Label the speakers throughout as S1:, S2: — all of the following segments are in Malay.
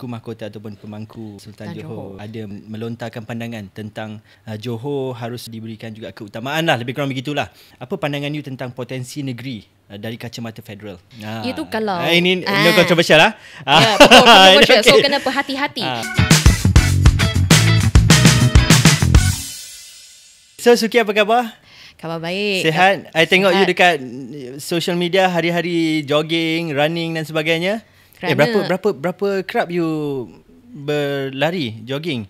S1: Tuku Mahkota ataupun Pemangku Sultan Johor, Johor ada melontarkan pandangan tentang uh, Johor harus diberikan juga keutamaan lah lebih kurang begitulah. Apa pandangan you tentang potensi negeri uh, dari kacamata federal? Ah. Itu kalau ah, ini ah. no controversial lah. Ah. Yeah, controversial. okay. So kena berhati-hati. Ah. So Suki apa khabar? Khabar baik. Sehat? Saya tengok you dekat social media hari-hari jogging, running dan sebagainya. Kerana eh berapa berapa berapa kerap you berlari jogging?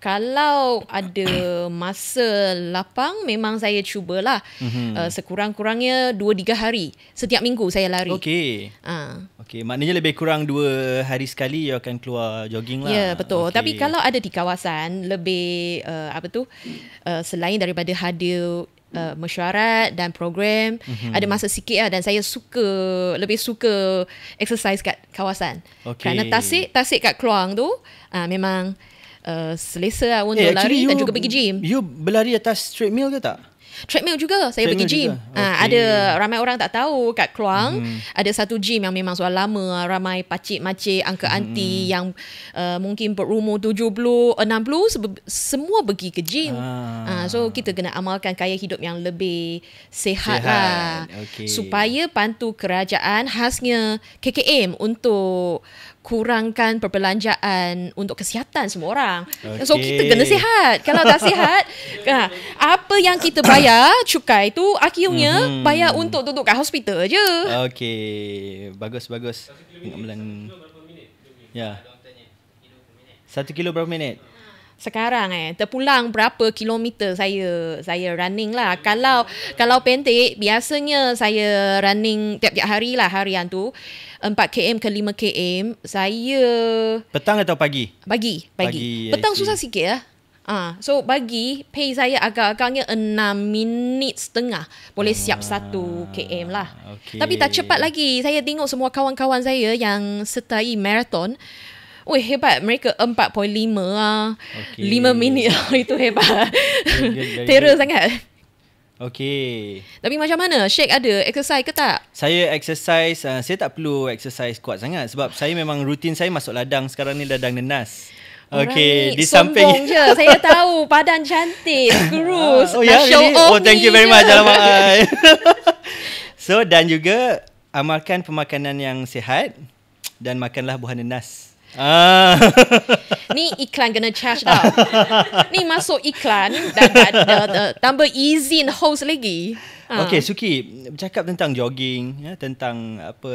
S2: Kalau ada masa lapang memang saya cubalah. Mm-hmm. Uh, sekurang-kurangnya 2-3 hari setiap minggu saya lari.
S1: Okey. Ha. Okey, maknanya lebih kurang 2 hari sekali you akan keluar jogging lah. Ya, yeah, betul. Okay. Tapi kalau ada
S2: di kawasan lebih uh, apa tu uh, selain daripada hadir uh, mesyuarat dan program. Mm-hmm. Ada masa sikit lah dan saya suka, lebih suka exercise kat kawasan. Okay. Kerana tasik, tasik kat Keluang tu uh, memang uh, selesa lah untuk eh, lari dan juga pergi gym.
S1: You berlari atas treadmill ke tak?
S2: treadmill juga saya treadmill pergi gym. Ah, okay. Ha, ada ramai orang tak tahu kat Keluang. hmm. ada satu gym yang memang sudah lama ramai pacik macik angka anti hmm. yang uh, mungkin berumur 70 60 sebe- semua pergi ke gym. Ha. Ha, so kita kena amalkan gaya hidup yang lebih sihat, sihat. lah okay. supaya pantu kerajaan khasnya KKM untuk kurangkan perbelanjaan untuk kesihatan semua orang. Okay. So kita kena sihat. Kalau tak sihat, ha, apa yang kita bayar cukai itu akhirnya mm-hmm. bayar untuk duduk kat hospital je.
S1: Okay. Bagus, bagus. Satu kilo, berapa minit? Ya. Satu kilo berapa minit?
S2: sekarang eh terpulang berapa kilometer saya saya running lah kalau kalau pendek biasanya saya running tiap-tiap hari lah harian tu 4 km ke 5 km saya
S1: petang atau pagi
S2: pagi pagi, pagi petang susah sikit lah Ah, uh, so bagi pay saya agak-agaknya 6 minit setengah boleh siap uh, 1 km lah. Ah, okay. Tapi tak cepat lagi. Saya tengok semua kawan-kawan saya yang sertai marathon Weh hebat Mereka 4.5 ah, okay. 5 minit lah Itu hebat Terror sangat
S1: Okay
S2: Tapi macam mana Shake ada exercise ke tak?
S1: Saya exercise uh, Saya tak perlu exercise kuat sangat Sebab saya memang rutin saya masuk ladang Sekarang ni ladang nenas Okay, right. di samping je, saya tahu
S2: badan cantik, kurus oh, yeah, oh, show ya, really? off Oh, thank you very much Alamak
S1: So, dan juga Amalkan pemakanan yang sihat Dan makanlah buah nenas Ah.
S2: ni iklan kena charge tau. ni masuk iklan dan, dan, dan tambah izin host lagi. Ha. Okay,
S1: Suki, bercakap tentang jogging, ya, tentang apa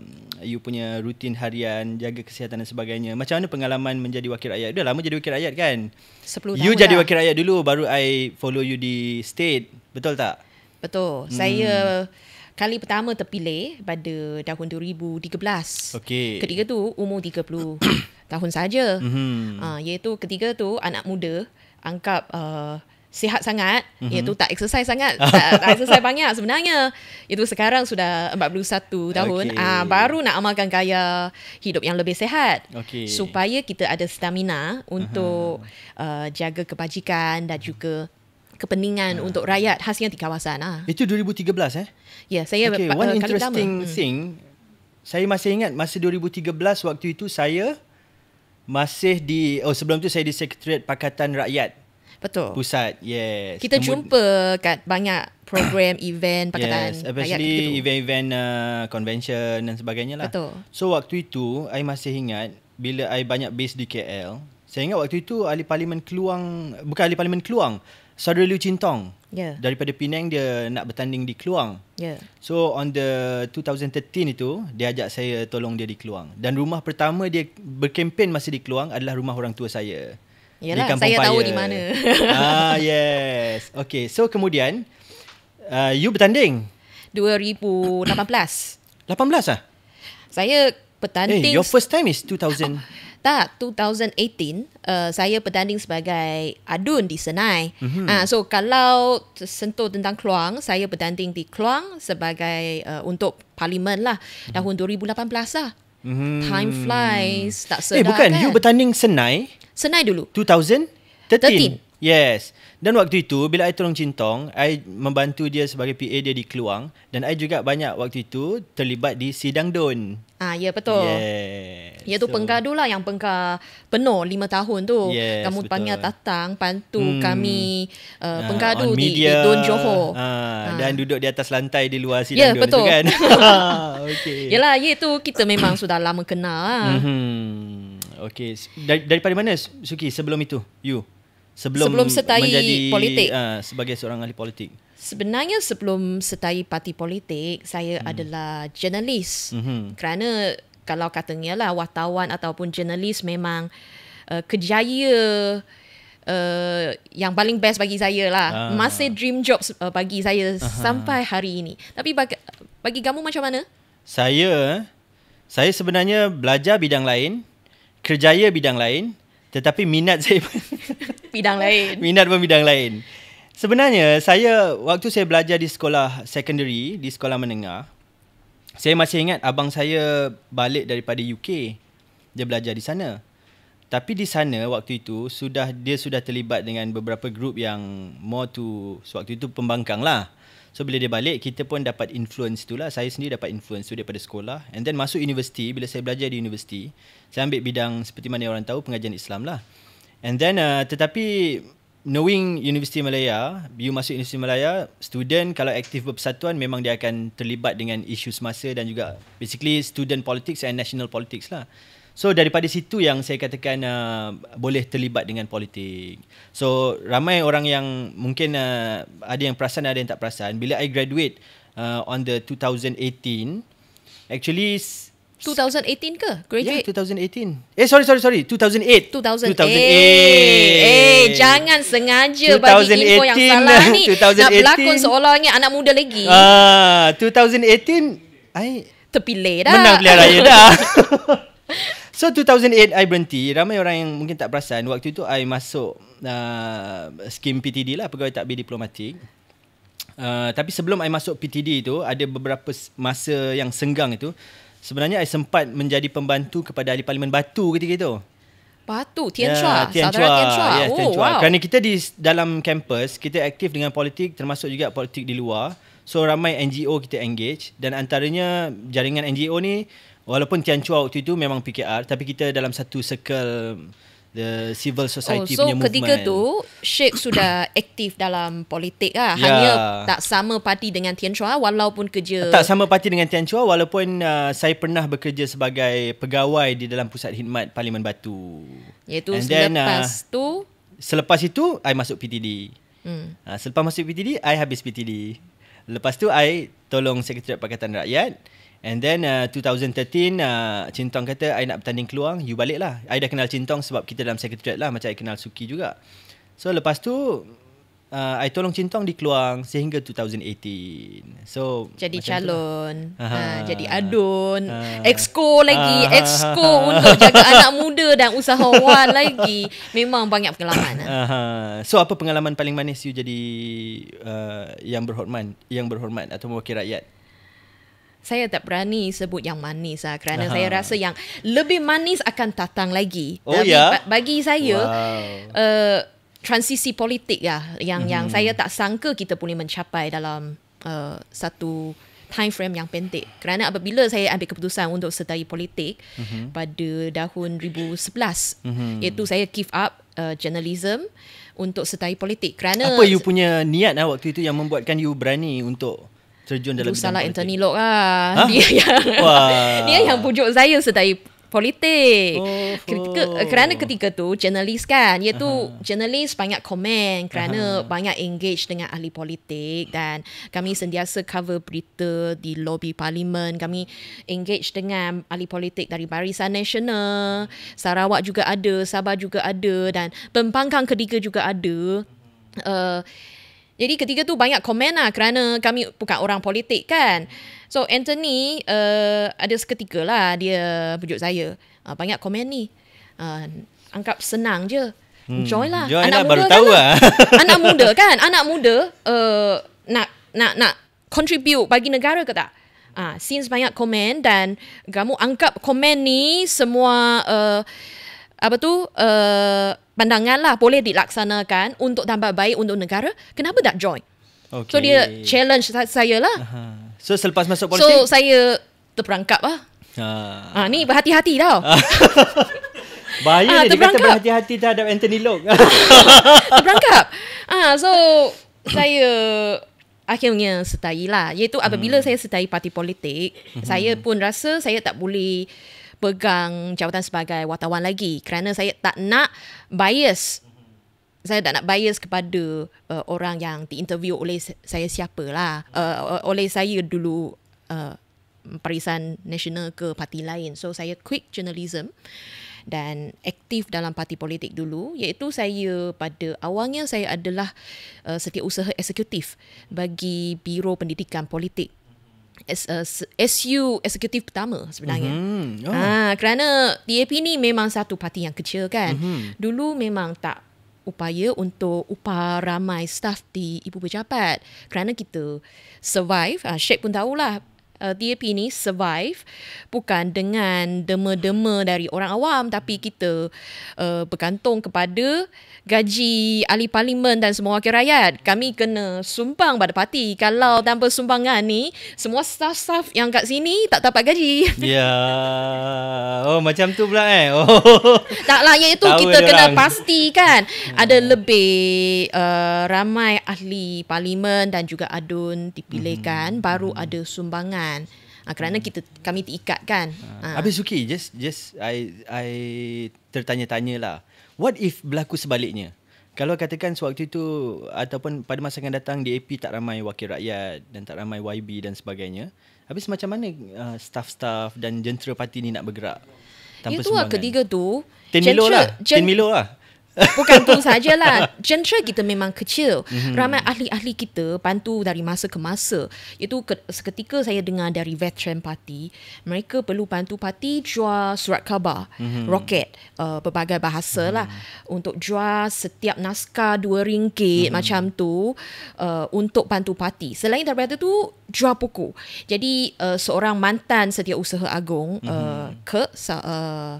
S1: mm, you punya rutin harian, jaga kesihatan dan sebagainya. Macam mana pengalaman menjadi wakil rakyat? Dah lama jadi wakil rakyat kan? 10 tahun You jadi wakil rakyat dulu, baru I follow you di state. Betul tak?
S2: Betul. Hmm. Saya kali pertama terpilih pada tahun 2013.
S1: Okay. Ketiga
S2: tu umur 30 tahun saja. Hmm. Uh, iaitu ketika tu anak muda anggap uh, sihat sangat mm-hmm. iaitu tak exercise sangat tak, tak exercise banyak sebenarnya itu sekarang sudah 41 tahun okay. uh, ah, baru nak amalkan gaya hidup yang lebih sihat
S1: okay. supaya
S2: kita ada stamina untuk uh-huh. uh, jaga kebajikan dan juga kepentingan hmm. untuk rakyat khasnya di kawasan ah.
S1: Itu 2013 eh? Ya,
S2: yeah, saya Okay, uh, one interesting kalidama. Hmm. thing.
S1: Hmm. Saya masih ingat masa 2013 waktu itu saya masih di oh sebelum tu saya di Sekretariat Pakatan Rakyat. Betul. Pusat. Yes. Kita Temu-
S2: jumpa kat banyak program, event Pakatan yes, Rakyat. Yes, especially
S1: event-event uh, convention dan sebagainya lah. Betul. So waktu itu saya masih ingat bila saya banyak base di KL. Saya ingat waktu itu ahli parlimen Keluang, bukan ahli parlimen Keluang. Saudara Liu Chintong yeah. daripada Penang dia nak bertanding di Keluang. Yeah. So on the 2013 itu dia ajak saya tolong dia di Keluang. Dan rumah pertama dia berkempen masa di Keluang adalah rumah orang tua saya. Yalah, saya Paya. tahu di mana. ah, yes. Okay, so kemudian uh, you bertanding? 2018. 18 ah?
S2: Saya eh, bertanding. Hey, your first
S1: time is 2000
S2: tak 2018 uh, saya bertanding sebagai adun di Senai. Mm-hmm. Uh, so kalau sentuh tentang Kluang, saya bertanding di Kluang sebagai uh, untuk parlimen lah mhm. tahun 2018 lah. Mm-hmm. Time flies tak sedar. Eh bukan kan? you
S1: bertanding Senai? Senai dulu. 2013. 13. Yes. Dan waktu itu bila I tolong Cintong, I membantu dia sebagai PA dia di Keluang dan I juga banyak waktu itu terlibat di sidang Don.
S2: Ah ya betul.
S1: Yes. Ya, tu so. pengkar
S2: dulu lah yang pengka penuh lima tahun tu. Yes, kamu betul. panggil datang bantu hmm. kami uh, uh, ah, pengkar di, di DUN Johor. Uh,
S1: uh. dan duduk di atas lantai di luar sidang yeah, DUN betul. kan.
S2: okay. Yalah ya tu kita memang sudah lama kenal. Lah.
S1: Mm-hmm. Okay. Dar- daripada mana Suki sebelum itu? You? sebelum, sebelum sertai menjadi, politik uh, sebagai seorang ahli politik?
S2: Sebenarnya sebelum setai parti politik, saya hmm. adalah jurnalis. Mm-hmm. Kerana kalau katanya lah wartawan ataupun jurnalis memang uh, eh, kejaya Uh, eh, yang paling best bagi saya lah uh. masih dream job uh, bagi saya uh-huh. sampai hari ini tapi bagi, bagi kamu macam mana
S1: saya saya sebenarnya belajar bidang lain kerjaya bidang lain tetapi minat saya
S2: bidang lain.
S1: Minat pun bidang lain. Sebenarnya saya waktu saya belajar di sekolah secondary, di sekolah menengah, saya masih ingat abang saya balik daripada UK. Dia belajar di sana. Tapi di sana waktu itu sudah dia sudah terlibat dengan beberapa grup yang more to waktu itu pembangkang lah. So bila dia balik kita pun dapat influence tu lah. Saya sendiri dapat influence tu daripada sekolah. And then masuk universiti bila saya belajar di universiti saya ambil bidang seperti mana orang tahu pengajian Islam lah. And then uh, tetapi knowing Universiti Malaya, you masuk Universiti Malaya, student kalau aktif berpersatuan memang dia akan terlibat dengan isu semasa dan juga basically student politics and national politics lah. So daripada situ yang saya katakan uh, boleh terlibat dengan politik. So ramai orang yang mungkin uh, ada yang perasan ada yang tak perasan bila I graduate uh, on the 2018 actually
S2: 2018 ke graduate? Yeah,
S1: 2018. Eh, sorry, sorry, sorry. 2008. 2008. Eh,
S2: jangan sengaja 2018. bagi info yang salah ni. 2018. Nak berlakon seolah ni anak muda lagi.
S1: Ah, uh, 2018,
S2: I... Terpilih dah. Menang pilihan raya dah. so, 2008, I
S1: berhenti. Ramai orang yang mungkin tak perasan. Waktu itu, I masuk uh, skim PTD lah. Pegawai tak Diplomatik. Uh, tapi sebelum I masuk PTD tu, ada beberapa masa yang senggang itu. Sebenarnya saya sempat menjadi pembantu kepada ahli parlimen Batu ketika itu.
S2: Batu, Tian ya, Chua, ya, Tian Chua. Tian Chua. Yes, oh, Tian Chua. Wow. Kerana
S1: kita di dalam kampus, kita aktif dengan politik termasuk juga politik di luar. So ramai NGO kita engage dan antaranya jaringan NGO ni walaupun Tian Chua waktu itu memang PKR tapi kita dalam satu circle the civil society oh, so punya movement. So ketika tu
S2: Sheikh sudah aktif dalam politik lah. Yeah. Hanya ya. tak sama parti dengan Tian Chua walaupun kerja. Tak
S1: sama parti dengan Tian Chua walaupun uh, saya pernah bekerja sebagai pegawai di dalam pusat khidmat Parlimen Batu.
S2: Iaitu And selepas then, uh, tu?
S1: Selepas itu, I masuk PTD. Hmm. Uh, selepas masuk PTD, I habis PTD. Lepas tu, I tolong Sekretariat Pakatan Rakyat. And then uh, 2013 uh, Cintong kata I nak bertanding keluar You balik lah I dah kenal Cintong Sebab kita dalam secretariat lah Macam I kenal Suki juga So lepas tu uh, I tolong Cintong di keluar Sehingga 2018 So Jadi lah. calon uh, uh,
S2: Jadi adun uh, Exco lagi uh, Exco uh, untuk jaga anak muda Dan usahawan lagi Memang banyak pengalaman uh,
S1: uh. So apa pengalaman paling manis You jadi uh, Yang berhormat Yang berhormat Atau mewakil rakyat
S2: saya tak berani sebut yang manis lah kerana Aha. saya rasa yang lebih manis akan datang lagi. Oh Tapi ya. Bagi saya wow. uh, transisi politik lah yang hmm. yang saya tak sangka kita boleh mencapai dalam uh, satu time frame yang pendek. Kerana apabila saya ambil keputusan untuk setai politik uh-huh. pada tahun 2011 uh-huh. Mhm. iaitu saya give up uh, journalism untuk setai politik. Kerana apa you
S1: punya niat lah waktu itu yang membuatkan you berani untuk terjun dalam bidang politik.
S2: Intern Elok lah. Ha? Dia yang dia yang pujuk saya sedai politik. Oh, oh. Kerana ketika tu jurnalis kan, iaitu uh-huh. jurnalis banyak komen kerana uh-huh. banyak engage dengan ahli politik dan kami sentiasa cover berita di lobby parlimen. Kami engage dengan ahli politik dari Barisan Nasional, Sarawak juga ada, Sabah juga ada dan Pembangkang Kedika juga ada. Uh, jadi ketika tu banyak komen lah kerana kami bukan orang politik kan. So Anthony uh, ada seketika lah dia pujuk saya. Uh, banyak komen ni. Uh, anggap senang je. Hmm. Enjoy lah. Hmm, Anak lah, muda baru kan tahu lah. lah. Anak muda kan. Anak muda uh, nak, nak, nak contribute bagi negara ke tak? Ah, since banyak komen dan kamu anggap komen ni semua uh, apa tu uh, pandangan lah boleh dilaksanakan untuk tambah baik untuk negara, kenapa tak join? Okay. So dia challenge saya lah.
S1: So selepas masuk politik? So
S2: saya terperangkap lah. Ah. Ah, ni berhati-hati tau.
S1: Bahaya ah, dia, kata
S2: berhati-hati terhadap Anthony Long. terperangkap. Ah, so saya akhirnya setai lah. Iaitu apabila hmm. saya setai parti politik, hmm. saya pun rasa saya tak boleh pegang jawatan sebagai wartawan lagi kerana saya tak nak bias saya tak nak bias kepada uh, orang yang diinterview oleh saya siapalah uh, oleh saya dulu uh, Parisan Nasional ke parti lain so saya quick journalism dan aktif dalam parti politik dulu iaitu saya pada awalnya saya adalah uh, setiausaha eksekutif bagi Biro Pendidikan Politik as a uh, SU eksekutif pertama sebenarnya. Mm-hmm. Oh. Ha, kerana DAP ni memang satu parti yang kecil kan. Mm-hmm. Dulu memang tak upaya untuk upah ramai staff di ibu pejabat. Kerana kita survive, uh, Sheikh pun tahulah uh, eh, DAP ni survive bukan dengan derma-derma dari orang awam tapi kita uh, bergantung kepada gaji ahli parlimen dan semua wakil rakyat. Kami kena sumbang pada parti. Kalau tanpa sumbangan ni, semua staff-staff yang kat sini tak dapat gaji.
S1: Ya. Yeah. Oh, macam tu pula eh. Oh.
S2: Taklah, yang itu tak kita kena orang. pastikan hmm. ada lebih uh, ramai ahli parlimen dan juga adun dipilihkan hmm. baru ada sumbangan kan uh, kerana hmm. kita kami terikat kan uh. habis
S1: okay just just i i tertanya tanya lah. what if berlaku sebaliknya kalau katakan sewaktu itu ataupun pada masa akan datang DAP tak ramai wakil rakyat dan tak ramai YB dan sebagainya habis macam mana uh, staff-staff dan jentera parti ni nak bergerak tanpa itu lah sumbangan itu ketiga
S2: tu Tin lah. Milo lah Tin Milo lah Bukan tu sajalah. Gentry kita memang kecil. Mm-hmm. Ramai ahli-ahli kita bantu dari masa ke masa. Itu ke, seketika saya dengar dari veteran parti, mereka perlu bantu parti jual surat khabar, mm-hmm. roket, uh, pelbagai bahasa mm-hmm. lah. Untuk jual setiap naskah dua ringgit mm-hmm. macam tu uh, untuk bantu parti. Selain daripada tu, jual buku. Jadi uh, seorang mantan setiap usaha agung, mm-hmm. uh, ke... Uh,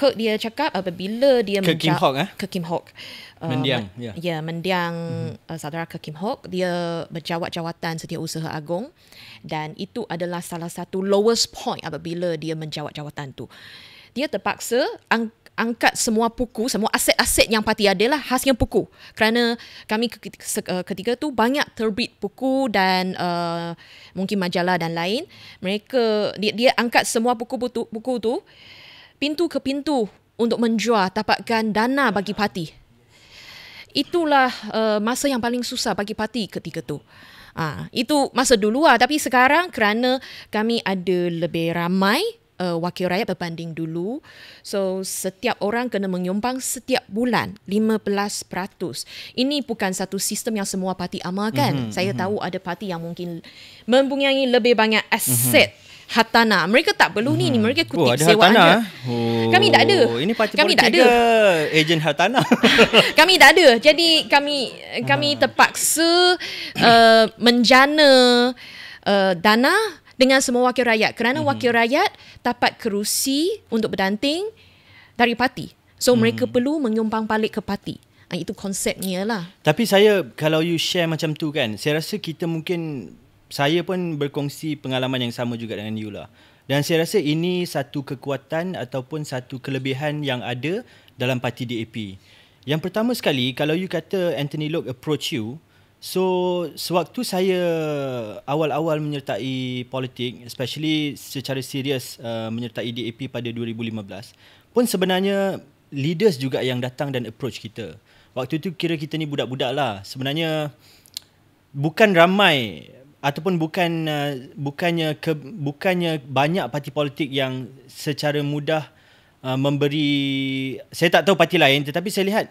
S2: Kirk dia cakap apabila dia ke menca- Kim Hock eh? ke Kim Hock Uh, mendiang ya yeah. yeah, mendiang mm-hmm. uh, saudara Kim Hock dia berjawat jawatan setiap usaha agung dan itu adalah salah satu lowest point apabila dia menjawat jawatan tu dia terpaksa ang- angkat semua puku semua aset-aset yang parti adalah lah hasnya puku kerana kami uh, ketika tu banyak terbit puku dan uh, mungkin majalah dan lain mereka dia, dia angkat semua puku-puku tu pintu ke pintu untuk menjual tapakkan dana bagi parti. Itulah uh, masa yang paling susah bagi parti ketika itu. Ha, ah, itu masa dulu lah. Tapi sekarang kerana kami ada lebih ramai uh, wakil rakyat berbanding dulu. So setiap orang kena menyumbang setiap bulan 15%. Ini bukan satu sistem yang semua parti amalkan. Mm-hmm, Saya mm-hmm. tahu ada parti yang mungkin mempunyai lebih banyak aset. Mm-hmm hatana. Mereka tak perlu hmm. ni, mereka kutip oh, sewa hatana. Eh?
S1: Oh. Kami tak ada. Oh Ini parti kami tak ada ejen hatana.
S2: kami tak ada. Jadi kami kami ha. terpaksa uh, menjana uh, dana dengan semua wakil rakyat kerana hmm. wakil rakyat dapat kerusi untuk berdanting dari parti. So hmm. mereka perlu menyumbang balik ke parti. Ah, itu konsepnya lah.
S1: Tapi saya kalau you share macam tu kan, saya rasa kita mungkin saya pun berkongsi pengalaman yang sama juga dengan you lah. Dan saya rasa ini satu kekuatan ataupun satu kelebihan yang ada dalam parti DAP. Yang pertama sekali, kalau you kata Anthony Locke approach you, so sewaktu saya awal-awal menyertai politik, especially secara serius uh, menyertai DAP pada 2015, pun sebenarnya leaders juga yang datang dan approach kita. Waktu itu kira kita ni budak-budak lah. Sebenarnya bukan ramai ataupun bukan uh, bukannya ke, bukannya banyak parti politik yang secara mudah uh, memberi saya tak tahu parti lain tetapi saya lihat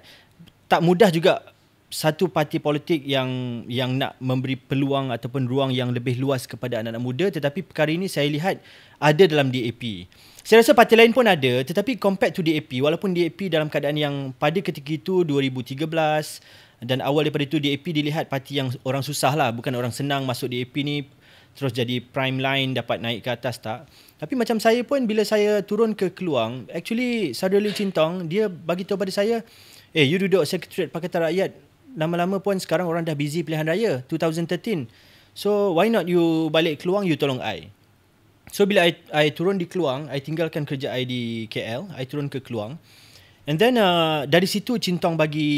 S1: tak mudah juga satu parti politik yang yang nak memberi peluang ataupun ruang yang lebih luas kepada anak-anak muda tetapi perkara ini saya lihat ada dalam DAP. Saya rasa parti lain pun ada tetapi compared to DAP walaupun DAP dalam keadaan yang pada ketika itu 2013 dan awal daripada itu DAP dilihat parti yang orang susah lah bukan orang senang masuk DAP ni terus jadi prime line dapat naik ke atas tak tapi macam saya pun bila saya turun ke Keluang actually Sadrali Cintong dia bagi tahu pada saya eh you duduk sekretariat Pakatan Rakyat lama-lama pun sekarang orang dah busy pilihan raya 2013 so why not you balik Keluang you tolong I so bila I, I turun di Keluang I tinggalkan kerja I di KL I turun ke Keluang And then uh, dari situ Cintong bagi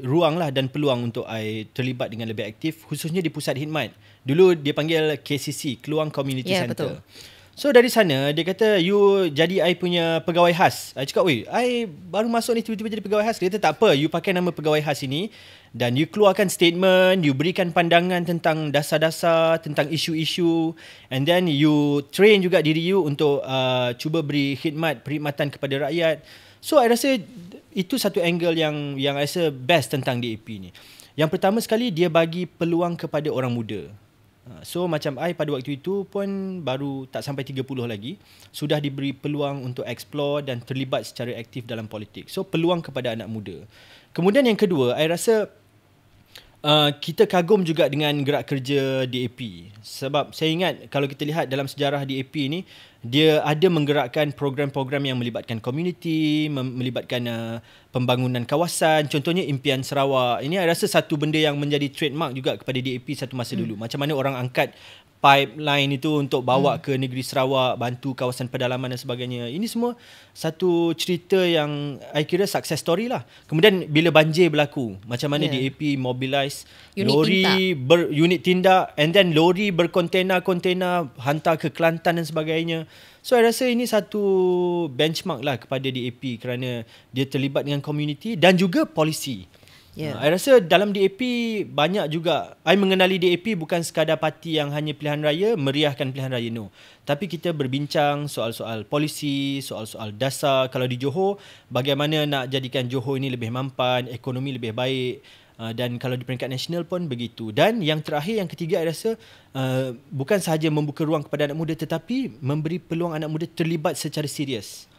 S1: ruang lah dan peluang untuk I terlibat dengan lebih aktif khususnya di pusat hikmat. Dulu dia panggil KCC, Keluang Community yeah, Center. So dari sana dia kata you jadi I punya pegawai khas. I cakap weh I baru masuk ni tiba-tiba jadi pegawai khas. Dia kata tak apa you pakai nama pegawai khas ini dan you keluarkan statement, you berikan pandangan tentang dasar-dasar, tentang isu-isu and then you train juga diri you untuk uh, cuba beri khidmat, perkhidmatan kepada rakyat. So I rasa itu satu angle yang yang rasa best tentang DAP ni. Yang pertama sekali dia bagi peluang kepada orang muda. Ha, so macam I pada waktu itu pun baru tak sampai 30 lagi sudah diberi peluang untuk explore dan terlibat secara aktif dalam politik. So peluang kepada anak muda. Kemudian yang kedua, I rasa Uh, kita kagum juga dengan gerak kerja DAP sebab saya ingat kalau kita lihat dalam sejarah DAP ini dia ada menggerakkan program-program yang melibatkan komuniti, melibatkan uh, pembangunan kawasan, contohnya Impian Sarawak. Ini saya rasa satu benda yang menjadi trademark juga kepada DAP satu masa hmm. dulu. Macam mana orang angkat pipeline itu untuk bawa hmm. ke negeri Sarawak bantu kawasan pedalaman dan sebagainya ini semua satu cerita yang saya kira success story lah kemudian bila banjir berlaku macam mana yeah. DAP mobilize lori Ber, unit tindak and then lori berkontena-kontena hantar ke Kelantan dan sebagainya so I rasa ini satu benchmark lah kepada DAP kerana dia terlibat dengan community dan juga polisi Yeah. Ha, I rasa dalam DAP banyak juga I mengenali DAP bukan sekadar parti yang hanya pilihan raya meriahkan pilihan raya no. Tapi kita berbincang soal-soal polisi, soal-soal dasar kalau di Johor bagaimana nak jadikan Johor ini lebih mampan, ekonomi lebih baik ha, dan kalau di peringkat nasional pun begitu. Dan yang terakhir yang ketiga I rasa ha, bukan sahaja membuka ruang kepada anak muda tetapi memberi peluang anak muda terlibat secara serius.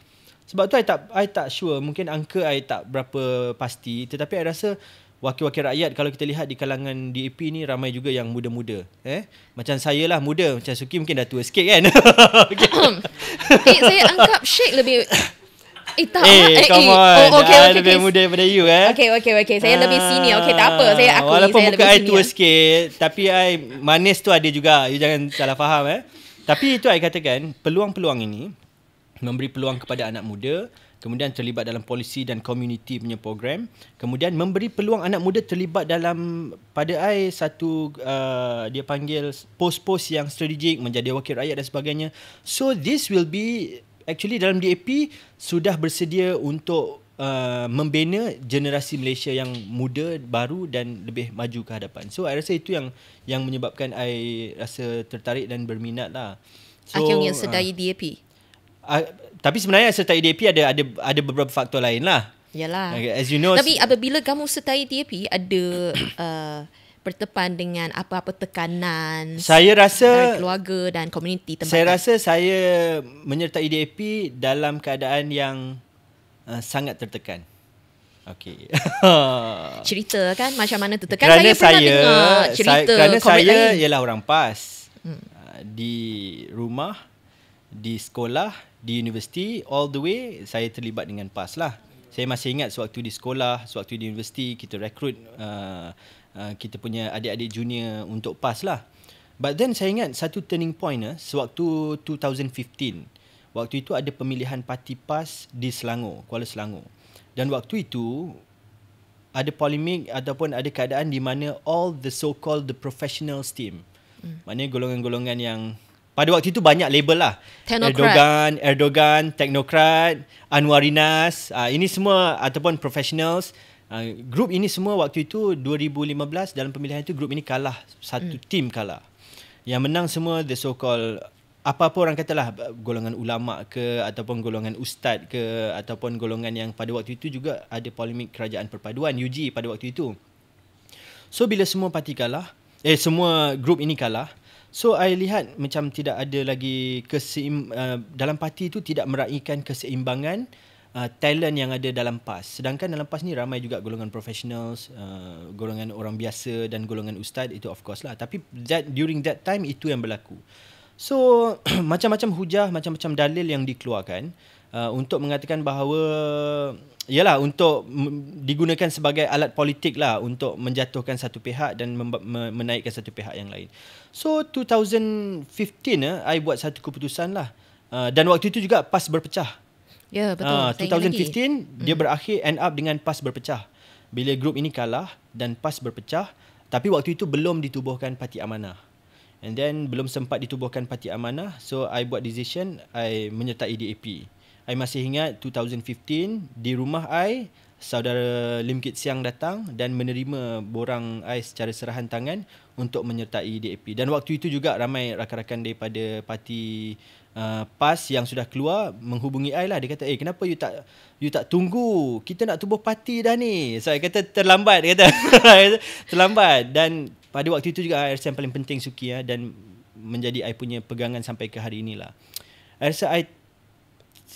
S1: Sebab tu I tak I tak sure mungkin angka I tak berapa pasti tetapi I rasa wakil-wakil rakyat kalau kita lihat di kalangan DAP ni ramai juga yang muda-muda eh macam saya lah muda macam Suki mungkin dah tua sikit kan okay. eh, saya anggap
S2: Sheikh lebih Eh tak eh, lah. Eh, come eh, on. Oh, okay, ah, okay, lebih okay.
S1: muda daripada you eh.
S2: Okay okay okay Saya ah, lebih senior Okay tak apa Saya aku.
S1: Walaupun saya muka lebih I senior. sikit Tapi I Manis tu ada juga You jangan salah faham eh Tapi itu saya katakan Peluang-peluang ini memberi peluang kepada anak muda, kemudian terlibat dalam polisi dan community punya program, kemudian memberi peluang anak muda terlibat dalam pada ai satu uh, dia panggil pos-pos yang strategik menjadi wakil rakyat dan sebagainya. So this will be actually dalam DAP sudah bersedia untuk Uh, membina generasi Malaysia yang muda, baru dan lebih maju ke hadapan. So, saya rasa itu yang yang menyebabkan saya rasa tertarik dan berminat lah. So, Akhirnya sedari uh, DAP? Ah, tapi sebenarnya sertai DAP ada ada ada beberapa faktor lain lah.
S2: Yalah. As you know. Tapi apabila kamu sertai DAP ada uh, bertepan dengan apa-apa tekanan. Saya rasa keluarga dan komuniti tempatan. Saya kan?
S1: rasa saya menyertai DAP dalam keadaan yang uh, sangat tertekan. Okay.
S2: cerita
S1: kan macam mana tertekan kerana saya, saya pernah dengar cerita saya, kerana saya ialah orang PAS. Hmm. Uh, di rumah di sekolah, di universiti, all the way saya terlibat dengan PAS lah. Saya masih ingat sewaktu di sekolah, sewaktu di universiti kita rekrut uh, uh, kita punya adik-adik junior untuk PAS lah. But then saya ingat satu turning point lah, sewaktu 2015. Waktu itu ada pemilihan parti PAS di Selangor, Kuala Selangor. Dan waktu itu ada polemik ataupun ada keadaan di mana all the so-called the professionals team. Mm. Maknanya golongan-golongan yang pada waktu itu banyak label lah. Tenocrat. Erdogan, Erdogan, teknokrat, Anwarinas, uh, ah, ini semua ataupun professionals. Uh, ah, grup ini semua waktu itu 2015 dalam pemilihan itu grup ini kalah satu hmm. team kalah. Yang menang semua the so called apa-apa orang katalah golongan ulama ke ataupun golongan ustaz ke ataupun golongan yang pada waktu itu juga ada polemik kerajaan perpaduan UG pada waktu itu. So bila semua parti kalah, eh semua grup ini kalah, So I lihat macam tidak ada lagi keseim uh, dalam parti itu tidak meraihkan keseimbangan uh, talent yang ada dalam PAS. Sedangkan dalam PAS ni ramai juga golongan professionals, uh, golongan orang biasa dan golongan ustaz itu of course lah. Tapi that during that time itu yang berlaku. So macam-macam hujah, macam-macam dalil yang dikeluarkan Uh, untuk mengatakan bahawa ialah untuk digunakan sebagai alat politik lah untuk menjatuhkan satu pihak dan menaikkan satu pihak yang lain. So 2015 eh, I buat satu keputusan lah. Uh, dan waktu itu juga PAS berpecah.
S2: Ya yeah, betul. Uh, ah, 2015 lagi.
S1: dia hmm. berakhir end up dengan PAS berpecah. Bila grup ini kalah dan PAS berpecah tapi waktu itu belum ditubuhkan Parti Amanah. And then belum sempat ditubuhkan Parti Amanah so I buat decision I menyertai DAP. I masih ingat 2015 di rumah I saudara Lim Kit Siang datang dan menerima borang I secara serahan tangan untuk menyertai DAP. Dan waktu itu juga ramai rakan-rakan daripada parti uh, PAS yang sudah keluar menghubungi I lah. Dia kata, eh kenapa you tak you tak tunggu? Kita nak tubuh parti dah ni. So, I kata terlambat. Dia kata, terlambat. Dan pada waktu itu juga I rasa yang paling penting Suki ya, dan menjadi I punya pegangan sampai ke hari inilah. I rasa I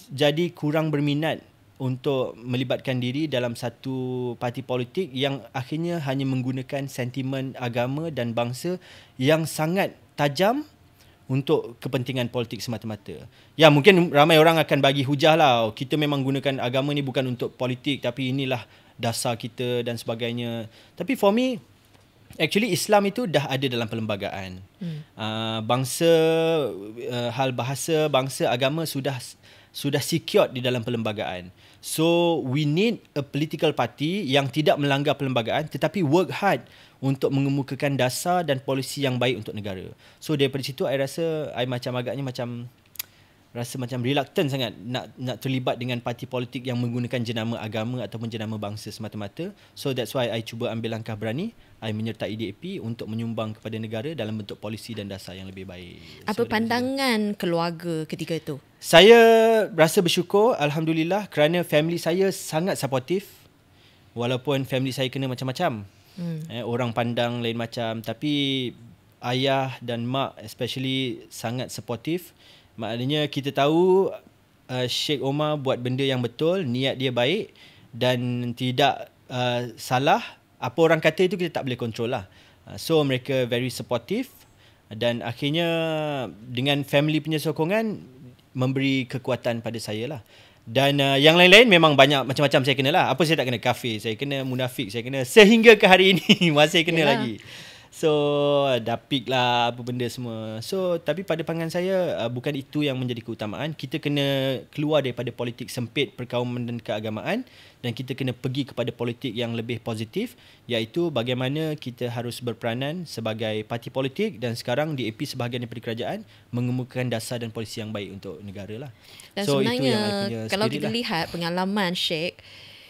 S1: jadi kurang berminat untuk melibatkan diri dalam satu parti politik yang akhirnya hanya menggunakan sentimen agama dan bangsa yang sangat tajam untuk kepentingan politik semata-mata. Ya, mungkin ramai orang akan bagi hujah lah. Oh, kita memang gunakan agama ni bukan untuk politik tapi inilah dasar kita dan sebagainya. Tapi for me, actually Islam itu dah ada dalam perlembagaan. Hmm. Uh, bangsa, uh, hal bahasa, bangsa, agama sudah sudah secured di dalam perlembagaan. So we need a political party yang tidak melanggar perlembagaan tetapi work hard untuk mengemukakan dasar dan polisi yang baik untuk negara. So daripada situ saya rasa saya macam agaknya macam rasa macam reluctant sangat nak nak terlibat dengan parti politik yang menggunakan jenama agama ataupun jenama bangsa semata-mata. So that's why I cuba ambil langkah berani, I menyertai DAP untuk menyumbang kepada negara dalam bentuk polisi dan dasar yang lebih baik.
S2: Apa so, pandangan itu. keluarga ketika itu?
S1: Saya rasa bersyukur alhamdulillah kerana family saya sangat suportif walaupun family saya kena macam-macam. Hmm. Eh, orang pandang lain macam tapi ayah dan mak especially sangat suportif Maknanya kita tahu uh, Sheikh Omar buat benda yang betul, niat dia baik dan tidak uh, salah. Apa orang kata itu kita tak boleh kontrol lah. Uh, so mereka very supportive dan akhirnya dengan family punya sokongan memberi kekuatan pada saya lah. Dan uh, yang lain-lain memang banyak macam-macam saya kena lah. Apa saya tak kena kafir, saya kena munafik, saya kena sehingga ke hari ini masih kena Yalah. lagi. So dah pick lah apa benda semua. So tapi pada pandangan saya uh, bukan itu yang menjadi keutamaan. Kita kena keluar daripada politik sempit perkauman dan keagamaan dan kita kena pergi kepada politik yang lebih positif iaitu bagaimana kita harus berperanan sebagai parti politik dan sekarang di DAP sebahagian daripada kerajaan mengemukakan dasar dan polisi yang baik untuk negara lah.
S2: Dan so, sebenarnya itu yang kalau kita lah. lihat pengalaman Sheikh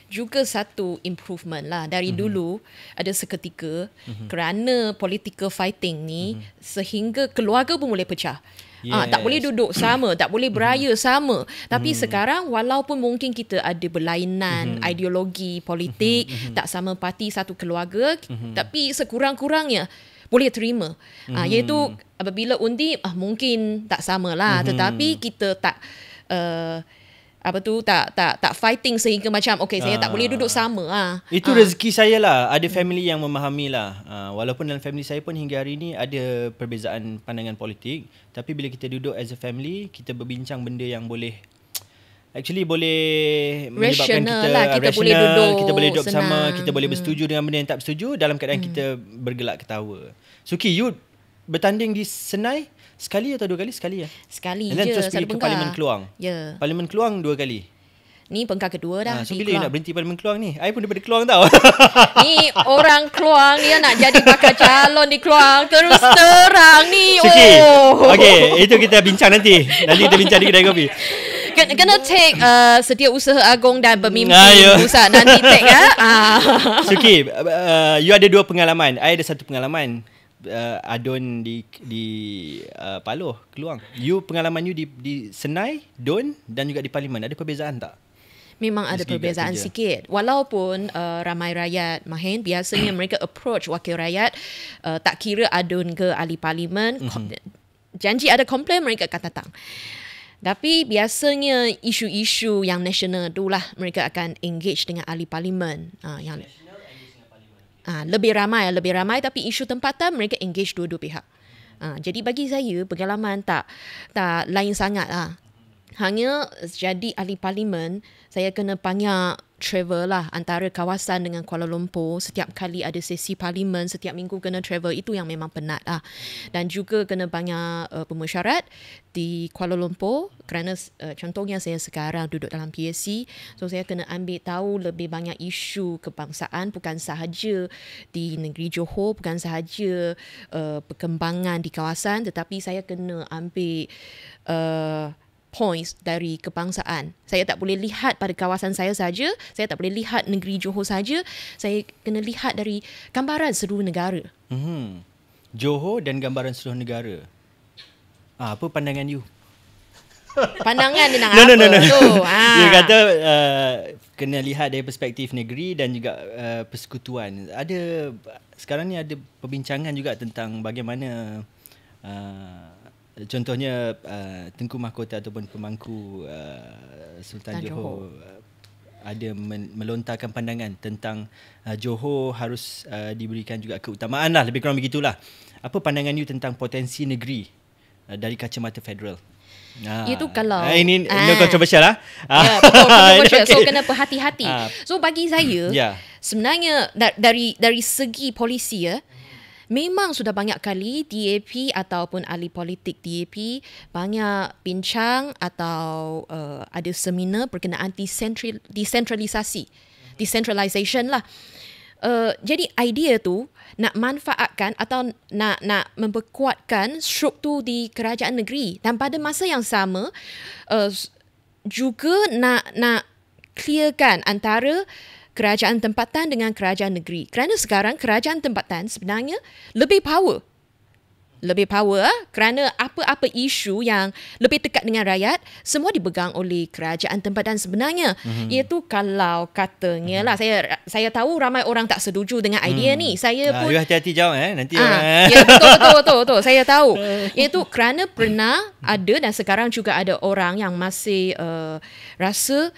S2: juga satu improvement lah dari mm-hmm. dulu ada seketika mm-hmm. kerana political fighting ni mm-hmm. sehingga keluarga pun boleh pecah. Yes. Ah, tak boleh duduk sama, tak boleh beraya mhm. sama. Tapi mm-hmm. sekarang walaupun mungkin kita ada berlainan mm-hmm. ideologi politik, mm-hmm. tak sama parti satu keluarga, mm-hmm. tapi sekurang-kurangnya boleh terima. Mm-hmm. Ah, mhm. iaitu apabila undi ah, mungkin tak samalah mm-hmm. tetapi kita tak uh, apa tu tak tak tak fighting sehingga macam okay saya uh, tak boleh ah. duduk sama ah.
S1: Itu uh. rezeki saya lah. Ada family yang memahami lah. Uh, walaupun dalam family saya pun hingga hari ini ada perbezaan pandangan politik, tapi bila kita duduk as a family, kita berbincang benda yang boleh actually boleh menyebabkan kita lah, kita rational, boleh duduk kita boleh duduk senang. kita boleh bersetuju dengan benda yang tak bersetuju dalam keadaan hmm. kita bergelak ketawa. Suki you bertanding di Senai? Sekali atau dua kali? Sekali ya. Sekali And then je. terus pergi ke Parlimen Keluang. Ya. Yeah. Parlimen Keluang dua kali.
S2: Ni pengkar kedua dah. Ha, so, bila nak
S1: berhenti Parlimen Keluang ni? saya pun daripada Keluang tau.
S2: ni orang Keluang ni nak jadi bakal calon di Keluang. Terus terang ni. Suki. Oh.
S1: Okay. Itu kita bincang nanti. Nanti kita bincang di kedai kopi.
S2: Kena, kena take uh, setiap usaha agung dan bermimpi nah, yeah. Usah nanti take ya. Uh. Suki,
S1: uh, you ada dua pengalaman. saya ada satu pengalaman uh, adun di di uh, Paloh, Keluang. You pengalaman you di di Senai, Don dan juga di Parlimen. Ada perbezaan tak?
S2: Memang ada perbezaan kerja. sikit. Walaupun uh, ramai rakyat Mahin, biasanya mereka approach wakil rakyat uh, tak kira adun ke ahli parlimen. Mm-hmm. Janji ada komplain, mereka akan datang. Tapi biasanya isu-isu yang nasional itulah mereka akan engage dengan ahli parlimen. Uh, yang uh, lebih ramai lebih ramai tapi isu tempatan mereka engage dua-dua pihak uh, jadi bagi saya pengalaman tak tak lain sangat lah hanya jadi ahli parlimen saya kena banyak travel lah antara kawasan dengan Kuala Lumpur setiap kali ada sesi parlimen setiap minggu kena travel itu yang memang penat lah dan juga kena banyak uh, pemusyarat di Kuala Lumpur kerana uh, contohnya saya sekarang duduk dalam PSC so saya kena ambil tahu lebih banyak isu kebangsaan bukan sahaja di negeri Johor bukan sahaja uh, perkembangan di kawasan tetapi saya kena ambil uh, points dari kebangsaan. Saya tak boleh lihat pada kawasan saya saja, saya tak boleh lihat negeri Johor saja, saya kena lihat dari gambaran seluruh negara.
S1: Mm-hmm. Johor dan gambaran seluruh negara. Ah, apa pandangan you?
S2: Pandangan dia nak no, apa no, no, no. tu? Dia ha. kata
S1: uh, kena lihat dari perspektif negeri dan juga uh, persekutuan. Ada sekarang ni ada perbincangan juga tentang bagaimana uh, contohnya uh, Tengku Mahkota ataupun pemangku uh, Sultan Johor, Johor. Uh, ada men- melontarkan pandangan tentang uh, Johor harus uh, diberikan juga keutamaan lah lebih kurang begitulah. Apa pandangan you tentang potensi negeri uh, dari kacamata federal? Ah. Itu kalau ah, Ini ah. no controversial lah Ya yeah, okay. So kena berhati-hati ah.
S2: So bagi saya yeah. Sebenarnya Dari dari segi polisi ya, Memang sudah banyak kali DAP ataupun ahli politik DAP banyak bincang atau uh, ada seminar berkenaan decentralisasi, decentralisation lah. Uh, jadi idea tu nak manfaatkan atau nak nak memperkuatkan struktur di kerajaan negeri dan pada masa yang sama uh, juga nak nak clearkan antara uh, kerajaan tempatan dengan kerajaan negeri. Kerana sekarang kerajaan tempatan sebenarnya lebih power. Lebih power ah. kerana apa-apa isu yang lebih dekat dengan rakyat semua dipegang oleh kerajaan tempatan sebenarnya. Mm-hmm. Iaitu kalau katanya lah mm-hmm. saya saya tahu ramai orang tak setuju dengan idea mm. ni. Saya ah, pun
S1: hati-hati jawab eh nanti.
S2: Ah, ya betul betul betul betul saya tahu. Iaitu kerana pernah ada dan sekarang juga ada orang yang masih uh, rasa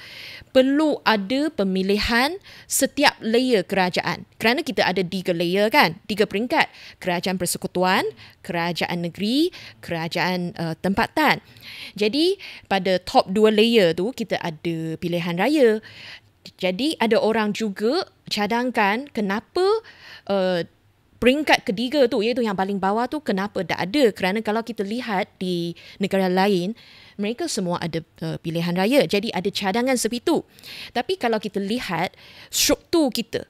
S2: perlu ada pemilihan setiap layer kerajaan. Kerana kita ada tiga layer kan, tiga peringkat. Kerajaan persekutuan, kerajaan negeri, kerajaan uh, tempatan. Jadi pada top dua layer tu kita ada pilihan raya. Jadi ada orang juga cadangkan kenapa uh, peringkat ketiga tu iaitu yang paling bawah tu kenapa tak ada kerana kalau kita lihat di negara lain mereka semua ada uh, pilihan raya. Jadi ada cadangan sepitu. Tapi kalau kita lihat struktur kita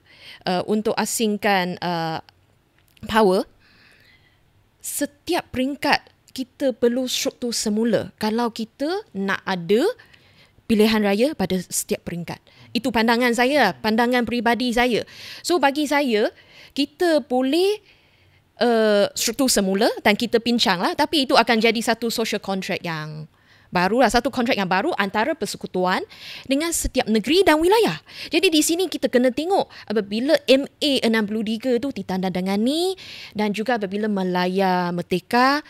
S2: uh, untuk asingkan uh, power, setiap peringkat kita perlu struktur semula kalau kita nak ada pilihan raya pada setiap peringkat. Itu pandangan saya, lah, pandangan peribadi saya. So bagi saya, kita boleh uh, struktur semula dan kita pincanglah tapi itu akan jadi satu social contract yang barulah satu kontrak yang baru antara persekutuan dengan setiap negeri dan wilayah. Jadi di sini kita kena tengok apabila MA 63 tu ditandatangani dan juga apabila Malaya Merdeka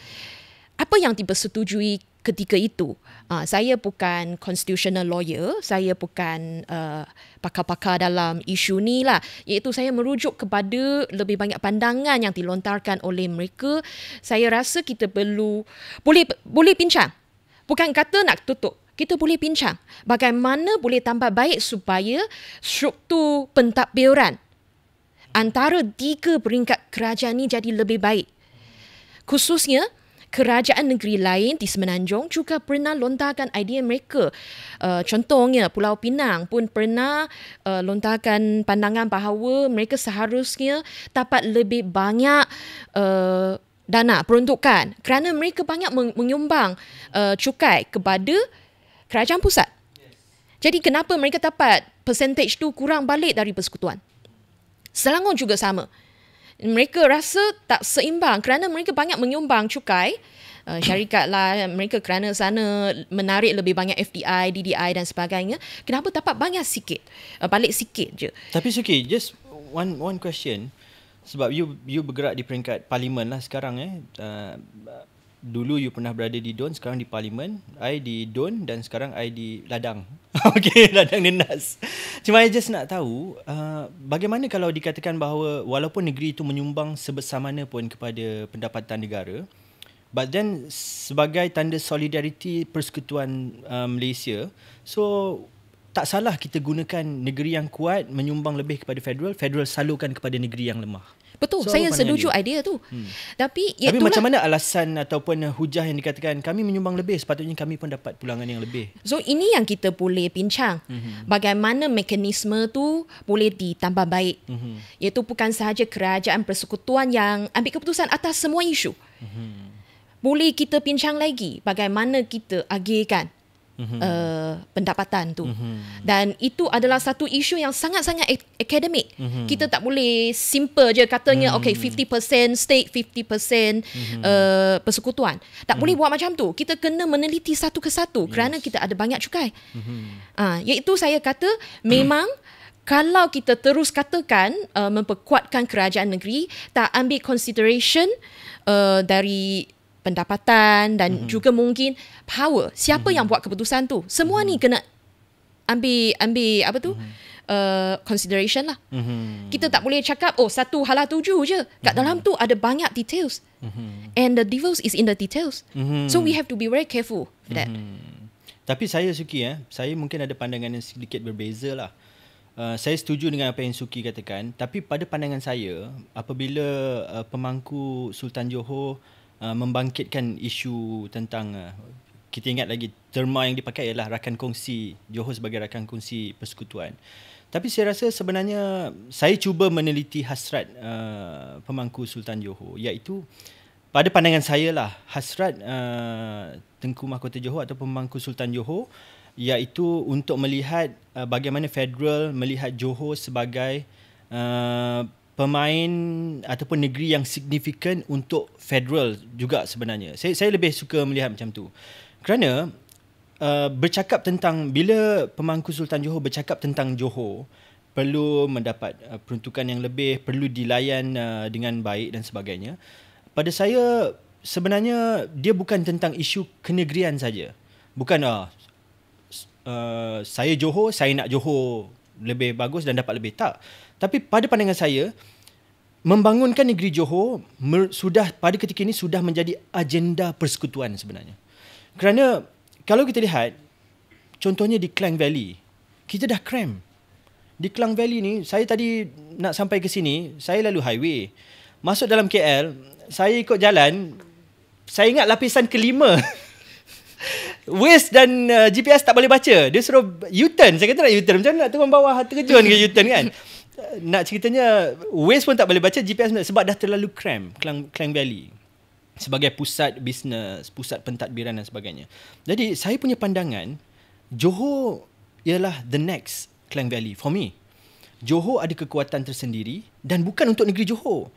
S2: apa yang tiba dipersetujui ketika itu. Uh, saya bukan constitutional lawyer, saya bukan uh, pakar-pakar dalam isu ni lah. Iaitu saya merujuk kepada lebih banyak pandangan yang dilontarkan oleh mereka. Saya rasa kita perlu boleh boleh pincang bukan kata nak tutup kita boleh bincang bagaimana boleh tambah baik supaya struktur pentadbiran antara tiga peringkat kerajaan ini jadi lebih baik. Khususnya, kerajaan negeri lain di Semenanjung juga pernah lontarkan idea mereka. Uh, contohnya, Pulau Pinang pun pernah uh, lontarkan pandangan bahawa mereka seharusnya dapat lebih banyak uh, dana peruntukan kerana mereka banyak menyumbang uh, cukai kepada kerajaan pusat. Jadi kenapa mereka dapat percentage tu kurang balik dari persekutuan? Selangor juga sama. Mereka rasa tak seimbang kerana mereka banyak menyumbang cukai uh, syarikat lah mereka kerana sana menarik lebih banyak FDI, DDI dan sebagainya. Kenapa dapat banyak sikit? Uh, balik sikit je.
S1: Tapi okay, just one one question sebab you you bergerak di peringkat parlimen lah sekarang eh. Uh, dulu you pernah berada di Don sekarang di parlimen. I di Don dan sekarang I di ladang. Okay ladang nenas. Cuma I just nak tahu uh, bagaimana kalau dikatakan bahawa walaupun negeri itu menyumbang sebesar mana pun kepada pendapatan negara, but then sebagai tanda solidariti persekutuan uh, Malaysia, so tak salah kita gunakan negeri yang kuat menyumbang lebih kepada federal federal salurkan kepada negeri yang lemah
S2: betul so, saya setuju dia. idea tu hmm. tapi ya, tapi macam mana
S1: alasan ataupun uh, hujah yang dikatakan kami menyumbang lebih sepatutnya kami
S2: pun dapat pulangan yang lebih so ini yang kita boleh bincang mm-hmm. bagaimana mekanisme tu boleh ditambah baik mm-hmm. iaitu bukan sahaja kerajaan persekutuan yang ambil keputusan atas semua isu mm-hmm. boleh kita bincang lagi bagaimana kita agihkan Uh, pendapatan tu mm-hmm. dan itu adalah satu isu yang sangat-sangat akademik mm-hmm. kita tak boleh simple je katanya mm. mm-hmm. okay 50% state 50% mm-hmm. uh, persekutuan tak mm-hmm. boleh mm. buat macam tu kita kena meneliti satu ke satu yes. kerana kita ada banyak cukai mm-hmm. uh, iaitu saya kata memang mm. kalau kita terus katakan uh, memperkuatkan kerajaan negeri tak ambil consideration uh, dari pendapatan dan mm-hmm. juga mungkin power siapa mm-hmm. yang buat keputusan tu semua mm-hmm. ni kena ambil ambil apa tu mm-hmm. uh, consideration lah mm-hmm. kita tak boleh cakap oh satu halah tuju je kat mm-hmm. dalam tu ada banyak details mm-hmm. and the devils is in the details mm-hmm. so we have to be very careful for that
S1: mm-hmm. tapi saya suki eh saya mungkin ada pandangan yang sedikit berbeza lah Uh, saya setuju dengan apa yang Suki katakan tapi pada pandangan saya apabila uh, pemangku Sultan Johor Uh, membangkitkan isu tentang uh, kita ingat lagi terma yang dipakai ialah rakan kongsi Johor sebagai rakan kongsi persekutuan. Tapi saya rasa sebenarnya saya cuba meneliti hasrat uh, pemangku Sultan Johor iaitu pada pandangan saya lah hasrat uh, Tengku Mahkota Johor atau pemangku Sultan Johor iaitu untuk melihat uh, bagaimana federal melihat Johor sebagai uh, pemain ataupun negeri yang signifikan untuk federal juga sebenarnya. Saya saya lebih suka melihat macam tu. Kerana uh, bercakap tentang bila pemangku Sultan Johor bercakap tentang Johor perlu mendapat uh, peruntukan yang lebih, perlu dilayan uh, dengan baik dan sebagainya. Pada saya sebenarnya dia bukan tentang isu kenegrian saja. Bukan uh, uh, saya Johor, saya nak Johor lebih bagus dan dapat lebih tak. Tapi pada pandangan saya, membangunkan negeri Johor mer- sudah pada ketika ini sudah menjadi agenda persekutuan sebenarnya. Kerana kalau kita lihat contohnya di Klang Valley, kita dah kram. Di Klang Valley ni, saya tadi nak sampai ke sini, saya lalu highway. Masuk dalam KL, saya ikut jalan, saya ingat lapisan kelima. Waze dan uh, GPS tak boleh baca. Dia suruh U-turn. Saya kata nak U-turn. Macam mana nak turun bawah terjun ke U-turn kan? nak ceritanya Waze pun tak boleh baca GPS pun sebab dah terlalu cram Klang, Klang Valley sebagai pusat bisnes, pusat pentadbiran dan sebagainya. Jadi saya punya pandangan Johor ialah the next Klang Valley for me. Johor ada kekuatan tersendiri dan bukan untuk negeri Johor.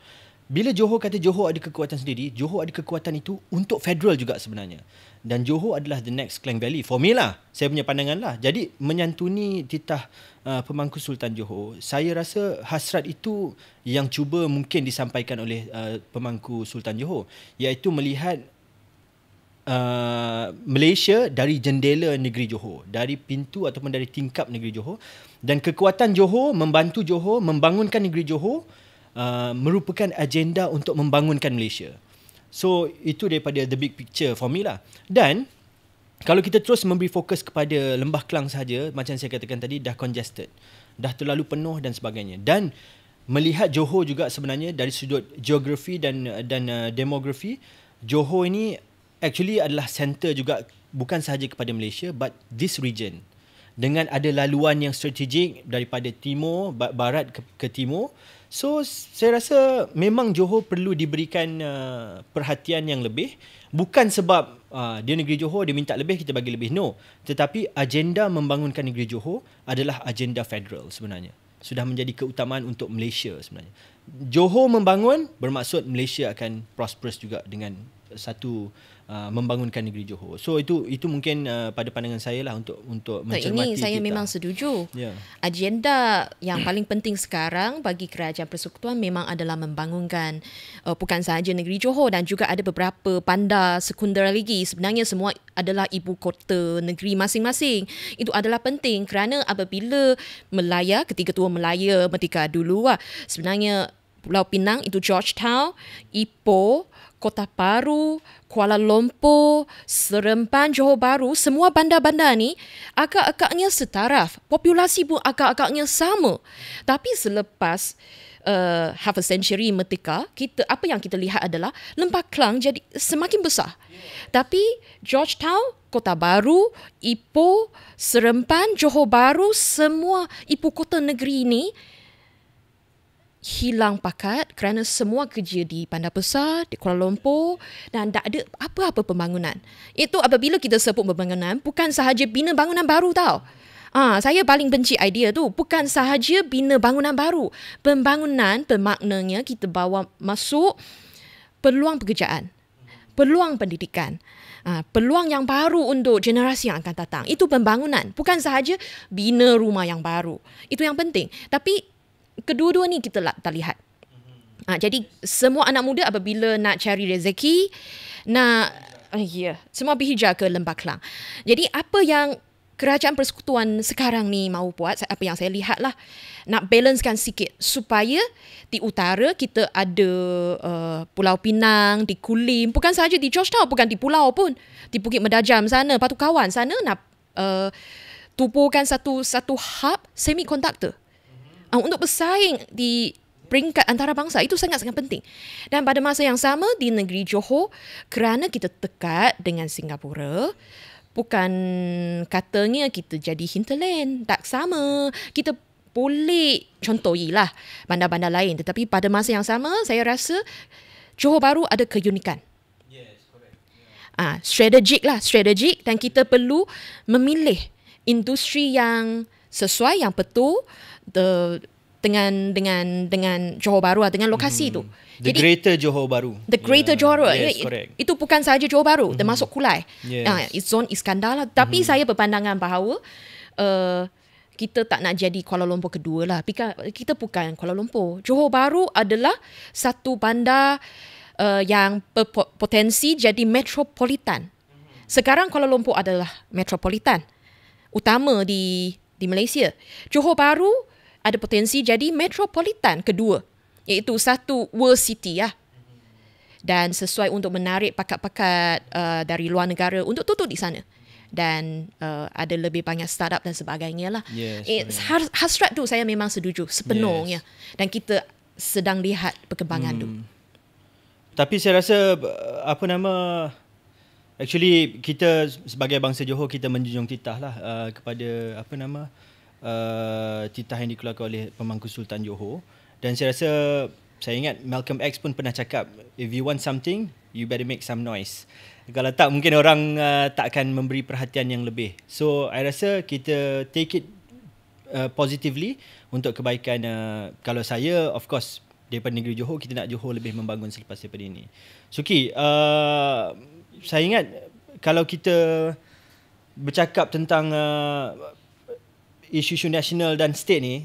S1: Bila Johor kata Johor ada kekuatan sendiri, Johor ada kekuatan itu untuk federal juga sebenarnya. Dan Johor adalah the next Klang Valley. For me lah, saya punya pandangan lah. Jadi menyantuni titah uh, pemangku Sultan Johor, saya rasa hasrat itu yang cuba mungkin disampaikan oleh uh, pemangku Sultan Johor. Iaitu melihat uh, Malaysia dari jendela negeri Johor. Dari pintu ataupun dari tingkap negeri Johor. Dan kekuatan Johor membantu Johor membangunkan negeri Johor uh, merupakan agenda untuk membangunkan Malaysia. So itu daripada the big picture for me lah. Dan kalau kita terus memberi fokus kepada Lembah Kelang saja, macam saya katakan tadi dah congested, dah terlalu penuh dan sebagainya. Dan melihat Johor juga sebenarnya dari sudut geografi dan uh, dan uh, demografi, Johor ini actually adalah center juga bukan sahaja kepada Malaysia but this region dengan ada laluan yang strategik daripada timur barat ke, ke timur So saya rasa memang Johor perlu diberikan uh, perhatian yang lebih bukan sebab uh, dia negeri Johor dia minta lebih kita bagi lebih no tetapi agenda membangunkan negeri Johor adalah agenda federal sebenarnya sudah menjadi keutamaan untuk Malaysia sebenarnya Johor membangun bermaksud Malaysia akan prosperous juga dengan satu uh, membangunkan negeri Johor. So itu itu mungkin uh, pada pandangan saya lah untuk untuk mencermati. So, ini saya kita. memang setuju. Yeah.
S2: Agenda yang paling penting sekarang bagi kerajaan persekutuan memang adalah membangunkan uh, bukan sahaja negeri Johor dan juga ada beberapa panda sekunder lagi. Sebenarnya semua adalah ibu kota negeri masing-masing. Itu adalah penting kerana apabila Melaya ketika tua Melaya merdeka dulu lah, sebenarnya Pulau Pinang itu Georgetown, Ipoh, Kota Paru, Kuala Lumpur, Seremban, Johor Bahru, semua bandar-bandar ni agak-agaknya setaraf. Populasi pun agak-agaknya sama. Tapi selepas uh, half a century metika, kita, apa yang kita lihat adalah Lembah kelang jadi semakin besar. Tapi Georgetown, Kota Baru, Ipoh, Seremban, Johor Bahru, semua ibu kota negeri ini hilang pakat kerana semua kerja di Bandar Besar, di Kuala Lumpur dan tak ada apa-apa pembangunan. Itu apabila kita sebut pembangunan, bukan sahaja bina bangunan baru tau. Ah, ha, saya paling benci idea tu. Bukan sahaja bina bangunan baru. Pembangunan bermaknanya kita bawa masuk peluang pekerjaan, peluang pendidikan, ha, peluang yang baru untuk generasi yang akan datang. Itu pembangunan. Bukan sahaja bina rumah yang baru. Itu yang penting. Tapi kedua-dua ni kita tak lihat. Ha, jadi semua anak muda apabila nak cari rezeki, nak uh, ah, yeah, semua berhijrah ke Lembah Kelang. Jadi apa yang kerajaan persekutuan sekarang ni mau buat, apa yang saya lihat lah, nak balancekan sikit supaya di utara kita ada uh, Pulau Pinang, di Kulim, bukan sahaja di Georgetown, bukan di pulau pun, di Bukit Medajam sana, patut kawan sana nak uh, tubuhkan satu satu hub semiconductor uh, untuk bersaing di peringkat antarabangsa itu sangat-sangat penting. Dan pada masa yang sama di negeri Johor, kerana kita dekat dengan Singapura, bukan katanya kita jadi hinterland, tak sama. Kita boleh contohi lah bandar-bandar lain. Tetapi pada masa yang sama, saya rasa Johor Baru ada keunikan. Ah, strategik lah, strategik dan kita perlu memilih industri yang sesuai yang betul the dengan dengan dengan Johor Bahru lah, dengan lokasi hmm. tu.
S1: The Jadi, Greater Johor Bahru.
S2: The Greater yeah. Johor. Yes, it, correct. Itu bukan sahaja Johor Bahru, mm-hmm. termasuk Kulai. Yes. Uh, it's zone Iskandar lah. Mm-hmm. Tapi hmm. saya berpandangan bahawa uh, kita tak nak jadi Kuala Lumpur kedua lah. Kita bukan Kuala Lumpur. Johor Bahru adalah satu bandar uh, yang berpotensi jadi metropolitan. Hmm. Sekarang Kuala Lumpur adalah metropolitan. Utama di di Malaysia. Johor Bahru ada potensi jadi metropolitan kedua, iaitu satu world city ya. Dan sesuai untuk menarik pakat-pakat uh, dari luar negara untuk tutup di sana dan uh, ada lebih banyak startup dan sebagainya lah.
S1: Yes,
S2: hasrat tu saya memang setuju sepenuhnya yes. dan kita sedang lihat perkembangan hmm. tu.
S1: Tapi saya rasa uh, apa nama Actually kita sebagai bangsa Johor kita menjunjung titah lah uh, kepada apa nama uh, titah yang dikeluarkan oleh pemangku Sultan Johor dan saya rasa saya ingat Malcolm X pun pernah cakap if you want something you better make some noise. Kalau tak mungkin orang uh, tak akan memberi perhatian yang lebih. So I rasa kita take it uh, positively untuk kebaikan uh, kalau saya of course daripada negeri Johor kita nak Johor lebih membangun selepas daripada ini. Suki uh, saya ingat kalau kita bercakap tentang uh, isu-isu nasional dan state ni,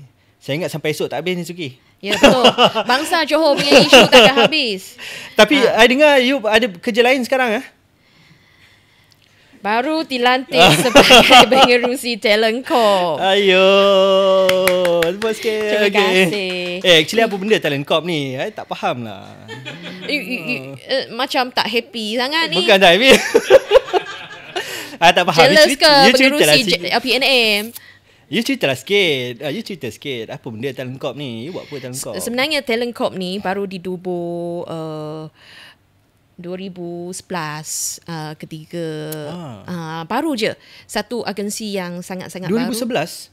S1: saya ingat sampai esok tak habis ni Suki.
S2: Ya betul. Bangsa Johor punya isu tak ada habis.
S1: Tapi ha. I dengar you ada kerja lain sekarang eh?
S2: Baru dilantik sebagai pengerusi talent corp. Ayo. Terima kasih. Okay. Terima kasih. Eh, actually
S1: apa benda talent corp ni? Saya tak faham lah.
S2: uh, macam tak happy sangat ni. Bukan
S1: tak happy. Saya tak faham. Jealous ke lah pengerusi PNM? You cerita lah sikit. Uh, you cerita sikit. Apa benda talent corp ni? You buat apa talent corp? Sebenarnya
S2: talent corp ni baru didubur... Uh, eh, 2011 uh, ketika ah. uh, baru je satu agensi yang sangat-sangat baru
S1: 2011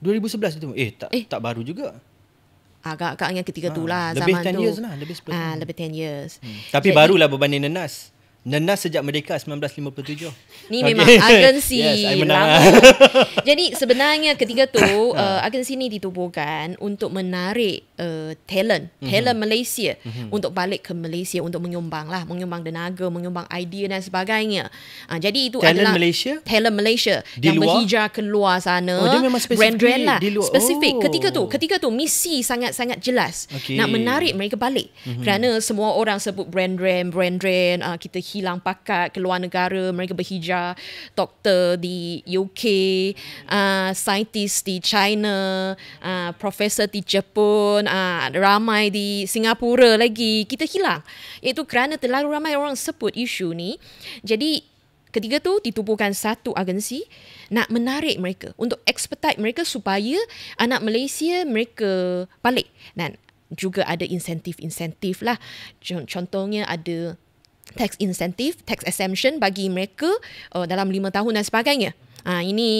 S1: 2011 itu eh tak eh. tak baru juga
S2: agak-agaknya ketika tu ah, lah zaman tu. Lebih 10 years lah, lebih 10. Ah, years. Hmm. Tapi Jadi,
S1: barulah berbanding nenas. Nenas sejak merdeka 1957. Ni memang agensi yes, lama.
S2: Jadi sebenarnya ketika tu uh, agensi ni ditubuhkan untuk menarik uh, talent, mhm. talent mm-hmm. Malaysia mm-hmm. untuk balik ke Malaysia untuk menyumbang lah, menyumbang denaga, menyumbang idea dan sebagainya. Uh, jadi itu talent adalah Malaysia? talent Malaysia di yang berhijrah keluar sana. Oh, dia memang lah, di luar. Spesifik oh. ketika tu, ketika tu misi sangat-sangat jelas okay. nak menarik mereka balik. Mm-hmm. Kerana semua orang sebut brand brand brand brand uh, kita hilang pakat ke luar negara, mereka berhijrah, doktor di UK, uh, scientist di China, uh, profesor di Jepun, uh, ramai di Singapura lagi, kita hilang. Iaitu kerana terlalu ramai orang sebut isu ni. Jadi ketiga tu ditubuhkan satu agensi nak menarik mereka untuk expedite mereka supaya anak Malaysia mereka balik dan juga ada insentif-insentif lah. Contohnya ada tax incentive, tax exemption bagi mereka uh, dalam lima tahun dan sebagainya. Uh, ini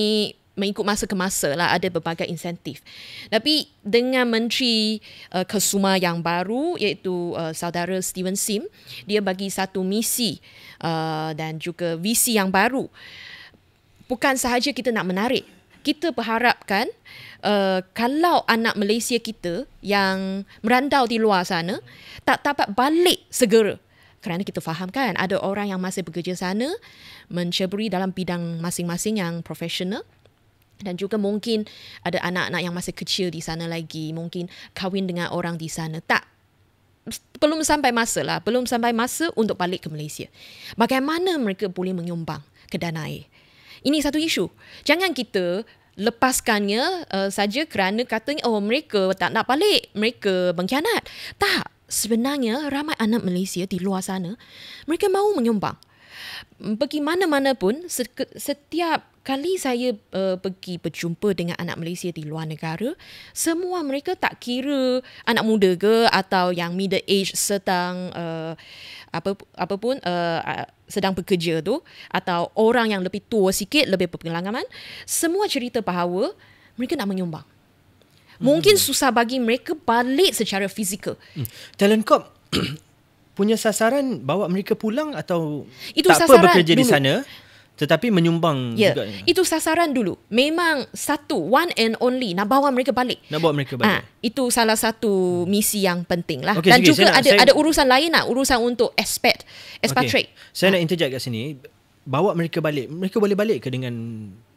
S2: mengikut masa ke masa lah ada berbagai insentif. Tapi dengan Menteri uh, Kesuma yang baru iaitu uh, saudara Steven Sim, dia bagi satu misi uh, dan juga visi yang baru. Bukan sahaja kita nak menarik, kita berharapkan uh, kalau anak Malaysia kita yang merantau di luar sana tak dapat balik segera kerana kita faham kan ada orang yang masih bekerja sana menceburi dalam bidang masing-masing yang profesional dan juga mungkin ada anak-anak yang masih kecil di sana lagi mungkin kahwin dengan orang di sana tak belum sampai masa lah belum sampai masa untuk balik ke Malaysia bagaimana mereka boleh menyumbang ke dana air ini satu isu jangan kita lepaskannya uh, saja kerana katanya oh mereka tak nak balik mereka mengkhianat tak sebenarnya ramai anak Malaysia di luar sana, mereka mahu menyumbang. Bagaimana-mana pun, setiap kali saya uh, pergi berjumpa dengan anak Malaysia di luar negara, semua mereka tak kira anak muda ke atau yang middle age sedang uh, apa apa pun uh, sedang bekerja tu atau orang yang lebih tua sikit lebih berpengalaman, semua cerita bahawa mereka nak menyumbang. Mungkin hmm. susah bagi mereka balik secara fizikal. Hmm. Talent Corp
S1: punya sasaran bawa mereka pulang atau Itu tak apa bekerja dulu. di sana tetapi menyumbang yeah. juga.
S2: Itu sasaran dulu. Memang satu, one and only nak bawa mereka balik. Nak
S1: bawa mereka balik. Ha,
S2: itu salah satu hmm. misi yang penting lah. Okay, Dan juga saya ada nak, ada urusan lain nak lah, Urusan untuk expat, expatriate.
S1: Okay. Saya ha. nak ah. interject kat sini. Bawa mereka balik. Mereka boleh balik ke dengan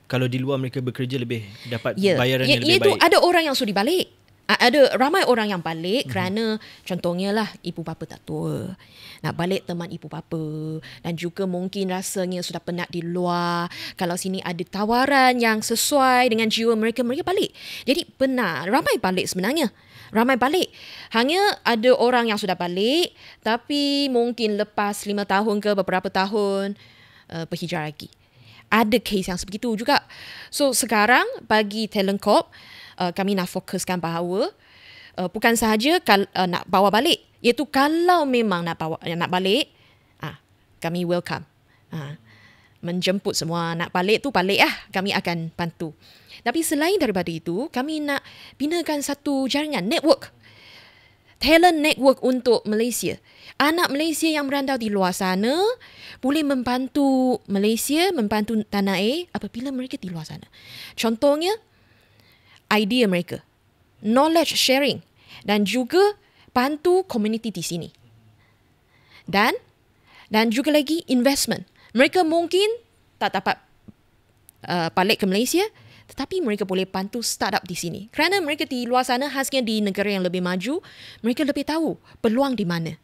S1: kalau di luar mereka bekerja lebih dapat yeah. bayaran yeah, yang lebih iaitu baik. ada
S2: orang yang suruh balik. Ada ramai orang yang balik mhm. kerana mm-hmm. contohnya lah ibu bapa tak tua. Nak balik teman ibu bapa dan juga mungkin rasanya sudah penat di luar. Kalau sini ada tawaran yang sesuai dengan jiwa mereka, mereka balik. Jadi benar, ramai balik sebenarnya. Ramai balik. Hanya ada orang yang sudah balik tapi mungkin lepas lima tahun ke beberapa tahun uh, eh, berhijrah lagi ada kes yang sebegitu juga. So sekarang bagi Talent Corp, uh, kami nak fokuskan bahawa uh, bukan sahaja kal- uh, nak bawa balik, iaitu kalau memang nak bawa eh, nak balik, ah kami welcome. Ah menjemput semua nak balik tu balik lah. Kami akan bantu. Tapi selain daripada itu, kami nak binakan satu jaringan, network. Uh, talent network untuk Malaysia. Anak Malaysia yang merantau di luar sana boleh membantu Malaysia, membantu tanah air apabila mereka di luar sana. Contohnya, idea mereka, knowledge sharing dan juga bantu komuniti di sini. Dan dan juga lagi investment. Mereka mungkin tak dapat uh, balik ke Malaysia, tetapi mereka boleh bantu startup di sini. Kerana mereka di luar sana, khasnya di negara yang lebih maju, mereka lebih tahu peluang di mana.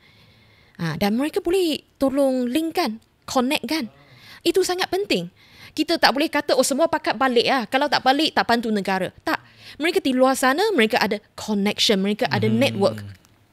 S2: Ha, dan mereka boleh tolong linkkan, connectkan. Itu sangat penting. Kita tak boleh kata, oh semua pakat balik lah. Kalau tak balik, tak bantu negara. Tak. Mereka di luar sana, mereka ada connection, mereka ada hmm. network.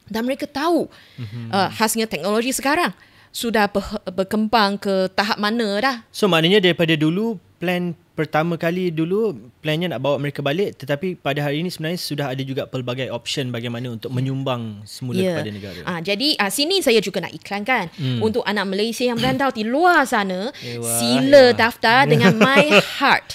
S2: Dan mereka tahu hmm. uh, khasnya teknologi sekarang sudah berkembang ke tahap mana dah.
S1: So maknanya daripada dulu plan pertama kali dulu plannya nak bawa mereka balik tetapi pada hari ini sebenarnya sudah ada juga pelbagai option bagaimana untuk menyumbang semula yeah. kepada negara.
S2: Ah ha, jadi ah sini saya juga nak iklankan hmm. untuk anak Malaysia yang berantau di luar sana ewa, eh, sila ewa. Eh, daftar dengan My Heart.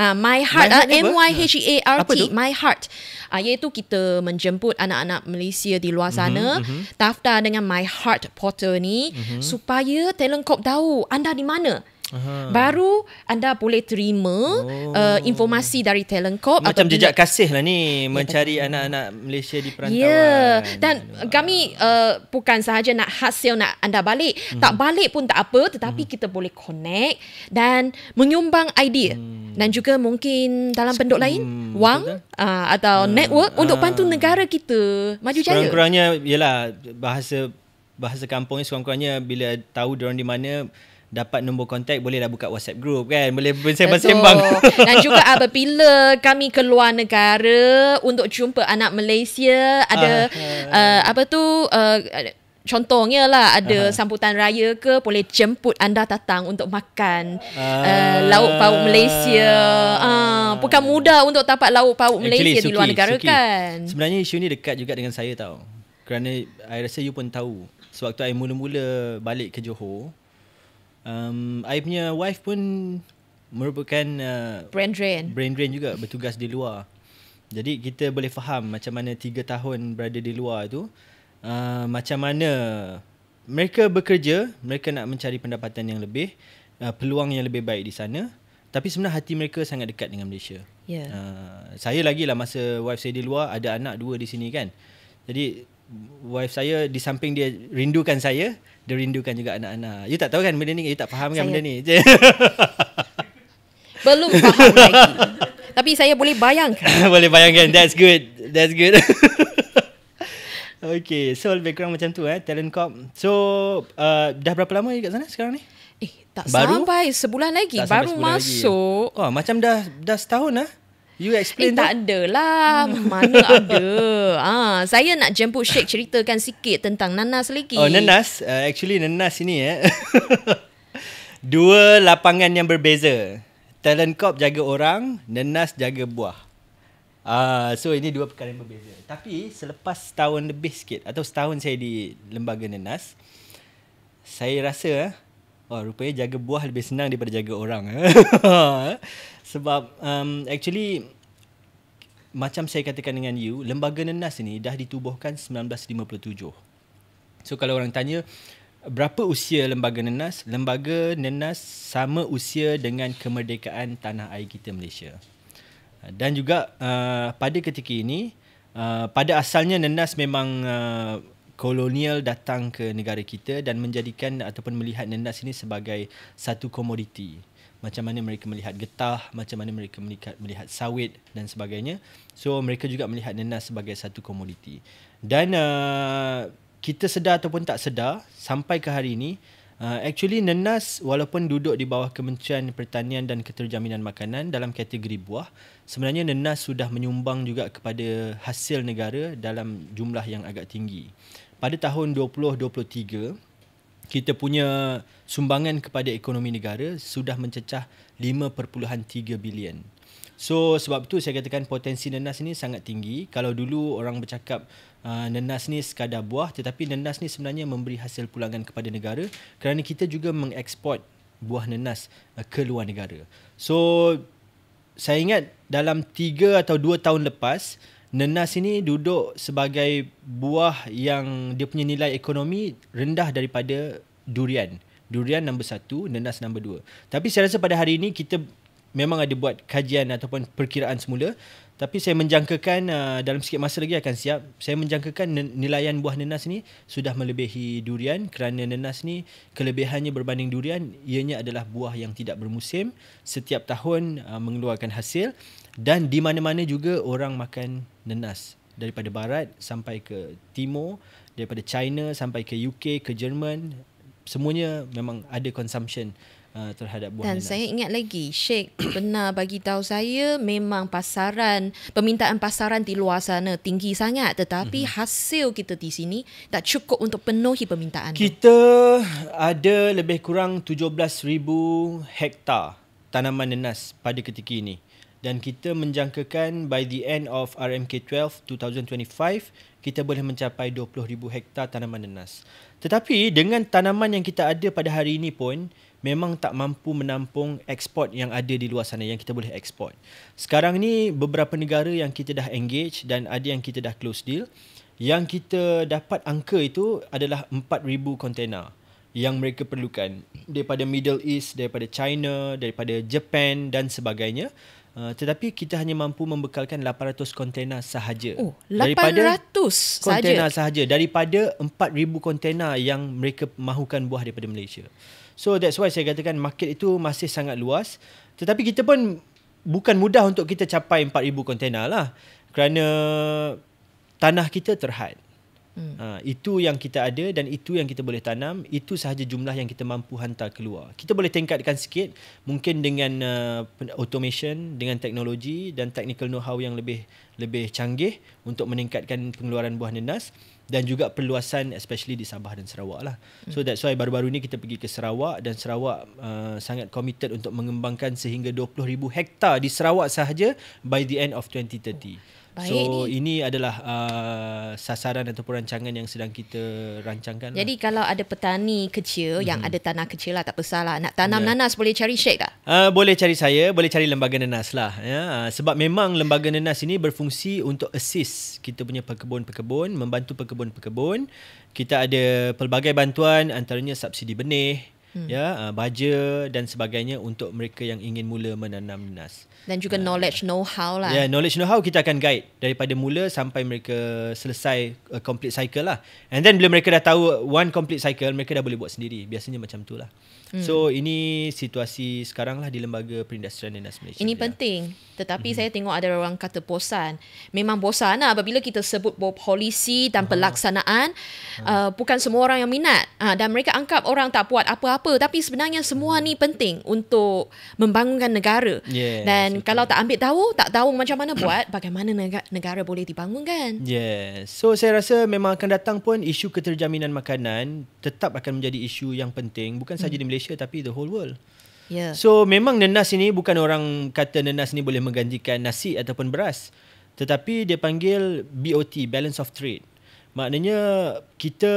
S2: Ah uh, My Heart ah, M Y H e A R T My Heart. Ah uh, iaitu kita menjemput anak-anak Malaysia di luar mhm, sana mm-hmm. daftar dengan My Heart portal ni mm-hmm. supaya talent cop tahu anda di mana. Aha. Baru anda boleh terima oh. uh, informasi dari Talent Corp. Macam jejak bila...
S1: kasih lah ni ya, mencari yeah. anak-anak Malaysia di perantauan. Ya, yeah. dan
S2: Aduh. kami uh, bukan sahaja nak hasil nak anda balik. Hmm. Tak balik pun tak apa tetapi hmm. kita boleh connect dan menyumbang idea. Hmm. Dan juga mungkin dalam bentuk lain, hmm, wang uh, atau uh, network uh, untuk ah. bantu negara kita maju jaya.
S1: Kurang-kurangnya, yelah bahasa, bahasa kampung ni sekurang-kurangnya bila tahu diorang di mana dapat nombor kontak bolehlah buka WhatsApp group kan boleh sembang-sembang dan juga
S2: apabila kami keluar negara untuk jumpa anak Malaysia ada uh, uh, apa tu uh, contohnya lah ada uh-huh. sambutan raya ke boleh jemput anda datang untuk makan uh, uh, lauk pauk Malaysia uh, bukan mudah untuk dapat lauk pauk Malaysia actually, di luar negara suki. kan
S1: sebenarnya isu ni dekat juga dengan saya tau kerana saya rasa you pun tahu sewaktu saya mula-mula balik ke Johor Um, I punya wife pun merupakan uh, brain drain. Brain drain juga bertugas di luar. Jadi kita boleh faham macam mana tiga tahun berada di luar itu, uh, macam mana mereka bekerja, mereka nak mencari pendapatan yang lebih, uh, peluang yang lebih baik di sana. Tapi sebenarnya hati mereka sangat dekat dengan Malaysia. Yeah. Uh, saya lagi lah masa wife saya di luar, ada anak dua di sini kan. Jadi wife saya di samping dia rindukan saya dia rindukan juga anak-anak. You tak tahu kan benda ni, you tak faham kan saya kan benda ni. Belum faham lagi.
S2: Tapi saya boleh bayangkan. boleh
S1: bayangkan, that's good. That's good. okay, so lebih kurang macam tu eh, talent cop. So, uh, dah berapa lama you kat sana sekarang ni? Eh, tak baru?
S2: sampai sebulan lagi. Tak baru sebulan masuk. Lagi. Oh, macam dah dah setahun lah. Eh? You explain eh, tak ada lah. Hmm. Mana ada. Ah, ha, saya nak jemput Sheikh ceritakan sikit tentang nanas lagi. Oh, nanas.
S1: Uh, actually, nanas ini eh. Dua lapangan yang berbeza. Talent Corp jaga orang, nanas jaga buah. Uh, so ini dua perkara yang berbeza Tapi selepas setahun lebih sikit Atau setahun saya di lembaga nanas, Saya rasa eh, oh, Rupanya jaga buah lebih senang daripada jaga orang eh. ha, sebab um, actually macam saya katakan dengan you lembaga nenas ini dah ditubuhkan 1957 so kalau orang tanya berapa usia lembaga nenas lembaga nenas sama usia dengan kemerdekaan tanah air kita Malaysia dan juga uh, pada ketika ini uh, pada asalnya nenas memang uh, kolonial datang ke negara kita dan menjadikan ataupun melihat nenas ini sebagai satu komoditi macam mana mereka melihat getah, macam mana mereka melihat sawit dan sebagainya. So mereka juga melihat nenas sebagai satu komoditi. Dan uh, kita sedar ataupun tak sedar sampai ke hari ini, uh, actually nenas walaupun duduk di bawah Kementerian Pertanian dan Keterjaminan Makanan dalam kategori buah, sebenarnya nenas sudah menyumbang juga kepada hasil negara dalam jumlah yang agak tinggi. Pada tahun 2023, kita punya sumbangan kepada ekonomi negara sudah mencecah 5.3 bilion. So sebab itu saya katakan potensi nenas ini sangat tinggi. Kalau dulu orang bercakap uh, nenas ni sekadar buah tetapi nenas ni sebenarnya memberi hasil pulangan kepada negara kerana kita juga mengeksport buah nenas uh, ke luar negara. So saya ingat dalam 3 atau 2 tahun lepas nenas ini duduk sebagai buah yang dia punya nilai ekonomi rendah daripada durian. Durian nombor satu, nenas nombor dua. Tapi saya rasa pada hari ini kita memang ada buat kajian ataupun perkiraan semula. Tapi saya menjangkakan uh, dalam sikit masa lagi akan siap. Saya menjangkakan nilaian buah nenas ni sudah melebihi durian kerana nenas ni kelebihannya berbanding durian ianya adalah buah yang tidak bermusim, setiap tahun uh, mengeluarkan hasil dan di mana-mana juga orang makan nenas daripada barat sampai ke timur daripada China sampai ke UK ke Jerman semuanya memang ada consumption uh, terhadap buah dan nenas dan saya
S2: ingat lagi Sheikh pernah bagi tahu saya memang pasaran permintaan pasaran di luar sana tinggi sangat tetapi mm-hmm. hasil kita di sini tak cukup untuk penuhi permintaan
S1: kita ada lebih kurang 17000 hektar tanaman nenas pada ketika ini dan kita menjangkakan by the end of RMK 12 2025 kita boleh mencapai 20000 hektar tanaman nenas. Tetapi dengan tanaman yang kita ada pada hari ini pun memang tak mampu menampung ekspor yang ada di luar sana yang kita boleh ekspor. Sekarang ni beberapa negara yang kita dah engage dan ada yang kita dah close deal yang kita dapat angka itu adalah 4000 kontena yang mereka perlukan daripada Middle East, daripada China, daripada Japan dan sebagainya. Uh, tetapi kita hanya mampu membekalkan 800 kontena sahaja. Oh, 800 daripada kontena sahaja. sahaja daripada 4000 kontena yang mereka mahukan buah daripada Malaysia. So that's why saya katakan market itu masih sangat luas. Tetapi kita pun bukan mudah untuk kita capai 4000 kontena lah. Kerana tanah kita terhad. Hmm. Ha, itu yang kita ada dan itu yang kita boleh tanam. Itu sahaja jumlah yang kita mampu hantar keluar. Kita boleh tingkatkan sikit mungkin dengan uh, automation, dengan teknologi dan technical know-how yang lebih lebih canggih untuk meningkatkan pengeluaran buah nenas dan juga perluasan especially di Sabah dan Sarawak lah. Hmm. So that's why baru-baru ni kita pergi ke Sarawak dan Sarawak uh, sangat committed untuk mengembangkan sehingga 20,000 hektar di Sarawak sahaja by the end of 2030. Oh.
S2: Baik so ni.
S1: ini adalah uh, sasaran atau perancangan yang sedang kita rancangkan. Lah. Jadi
S2: lah. kalau ada petani kecil mm-hmm. yang ada tanah kecil lah tak pesalah nak tanam yeah. nanas boleh cari Sheikh tak?
S1: Uh, boleh cari saya, boleh cari lembaga nanas lah ya. Uh, sebab memang lembaga nanas ini berfungsi untuk assist kita punya pekebun-pekebun membantu pekebun-pekebun. Kita ada pelbagai bantuan antaranya subsidi benih, mm. ya, uh, baja dan sebagainya untuk mereka yang ingin mula menanam nanas
S2: dan juga yeah. knowledge know how lah. Yeah,
S1: knowledge know how kita akan guide daripada mula sampai mereka selesai a uh, complete cycle lah. And then bila mereka dah tahu one complete cycle, mereka dah boleh buat sendiri. Biasanya macam tu lah. Hmm. So ini situasi sekarang lah di lembaga perindustrian dan Malaysia.
S2: Ini dia. penting. Tetapi hmm saya tengok ada orang kata bosan. Memang bosan lah apabila kita sebut polisi dan pelaksanaan. uh Uh, bukan semua orang yang minat. Uh, dan mereka anggap orang tak buat apa-apa. Tapi sebenarnya semua hmm. ni penting untuk membangunkan negara.
S1: Yes, dan
S2: betul. kalau tak ambil tahu, tak tahu macam mana buat, bagaimana negara boleh dibangunkan.
S1: Yes. So saya rasa memang akan datang pun isu keterjaminan makanan tetap akan menjadi isu yang penting. Bukan sahaja hmm di Malaysia Malaysia tapi the whole world. Yeah. So memang nenas ini bukan orang kata nenas ini boleh menggantikan nasi ataupun beras. Tetapi dia panggil BOT, Balance of Trade. Maknanya kita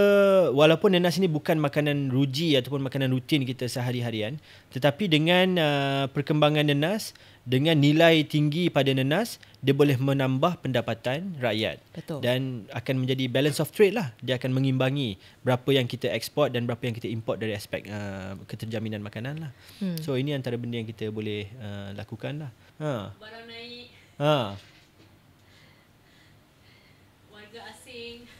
S1: walaupun nanas ini bukan makanan ruji ataupun makanan rutin kita sehari-harian tetapi dengan uh, perkembangan nanas dengan nilai tinggi pada nanas dia boleh menambah pendapatan rakyat Betul. dan akan menjadi balance of trade lah dia akan mengimbangi berapa yang kita ekspor dan berapa yang kita import dari aspek uh, keterjaminan makanan lah hmm. so ini antara benda yang kita boleh uh, lakukan lah ha. barang naik ha.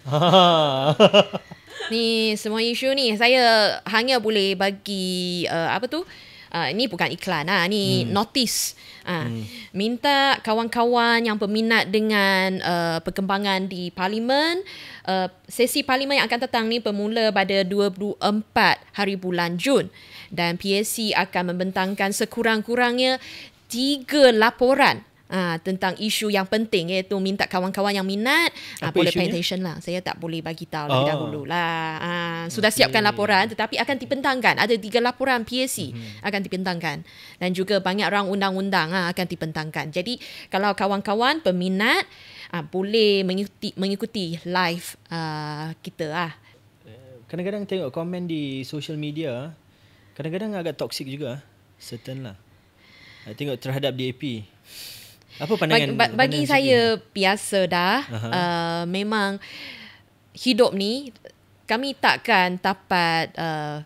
S2: ni semua isu ni saya hanya boleh bagi uh, apa tu Uh, ini bukan iklan lah. Ini hmm. notice. Uh, hmm. Minta kawan-kawan yang berminat dengan uh, perkembangan di parlimen. Uh, sesi parlimen yang akan datang ni bermula pada 24 hari bulan Jun. Dan PSC akan membentangkan sekurang-kurangnya tiga laporan uh, tentang isu yang penting iaitu minta kawan-kawan yang minat uh, boleh pay attention lah. Saya tak boleh bagi tahu oh. dahulu lah. Uh, ah, sudah okay. siapkan laporan tetapi akan dipentangkan. Ada tiga laporan PAC mm-hmm. akan dipentangkan dan juga banyak orang undang-undang uh, akan dipentangkan. Jadi kalau kawan-kawan peminat uh, boleh mengikuti, mengikuti live uh, kita lah. Kadang-kadang tengok komen
S1: di social media kadang-kadang agak toksik juga certain lah. Tengok terhadap DAP. Apa pandangan ba- bagi pandangan saya
S2: sikit? biasa dah. uh memang hidup ni kami takkan dapat uh,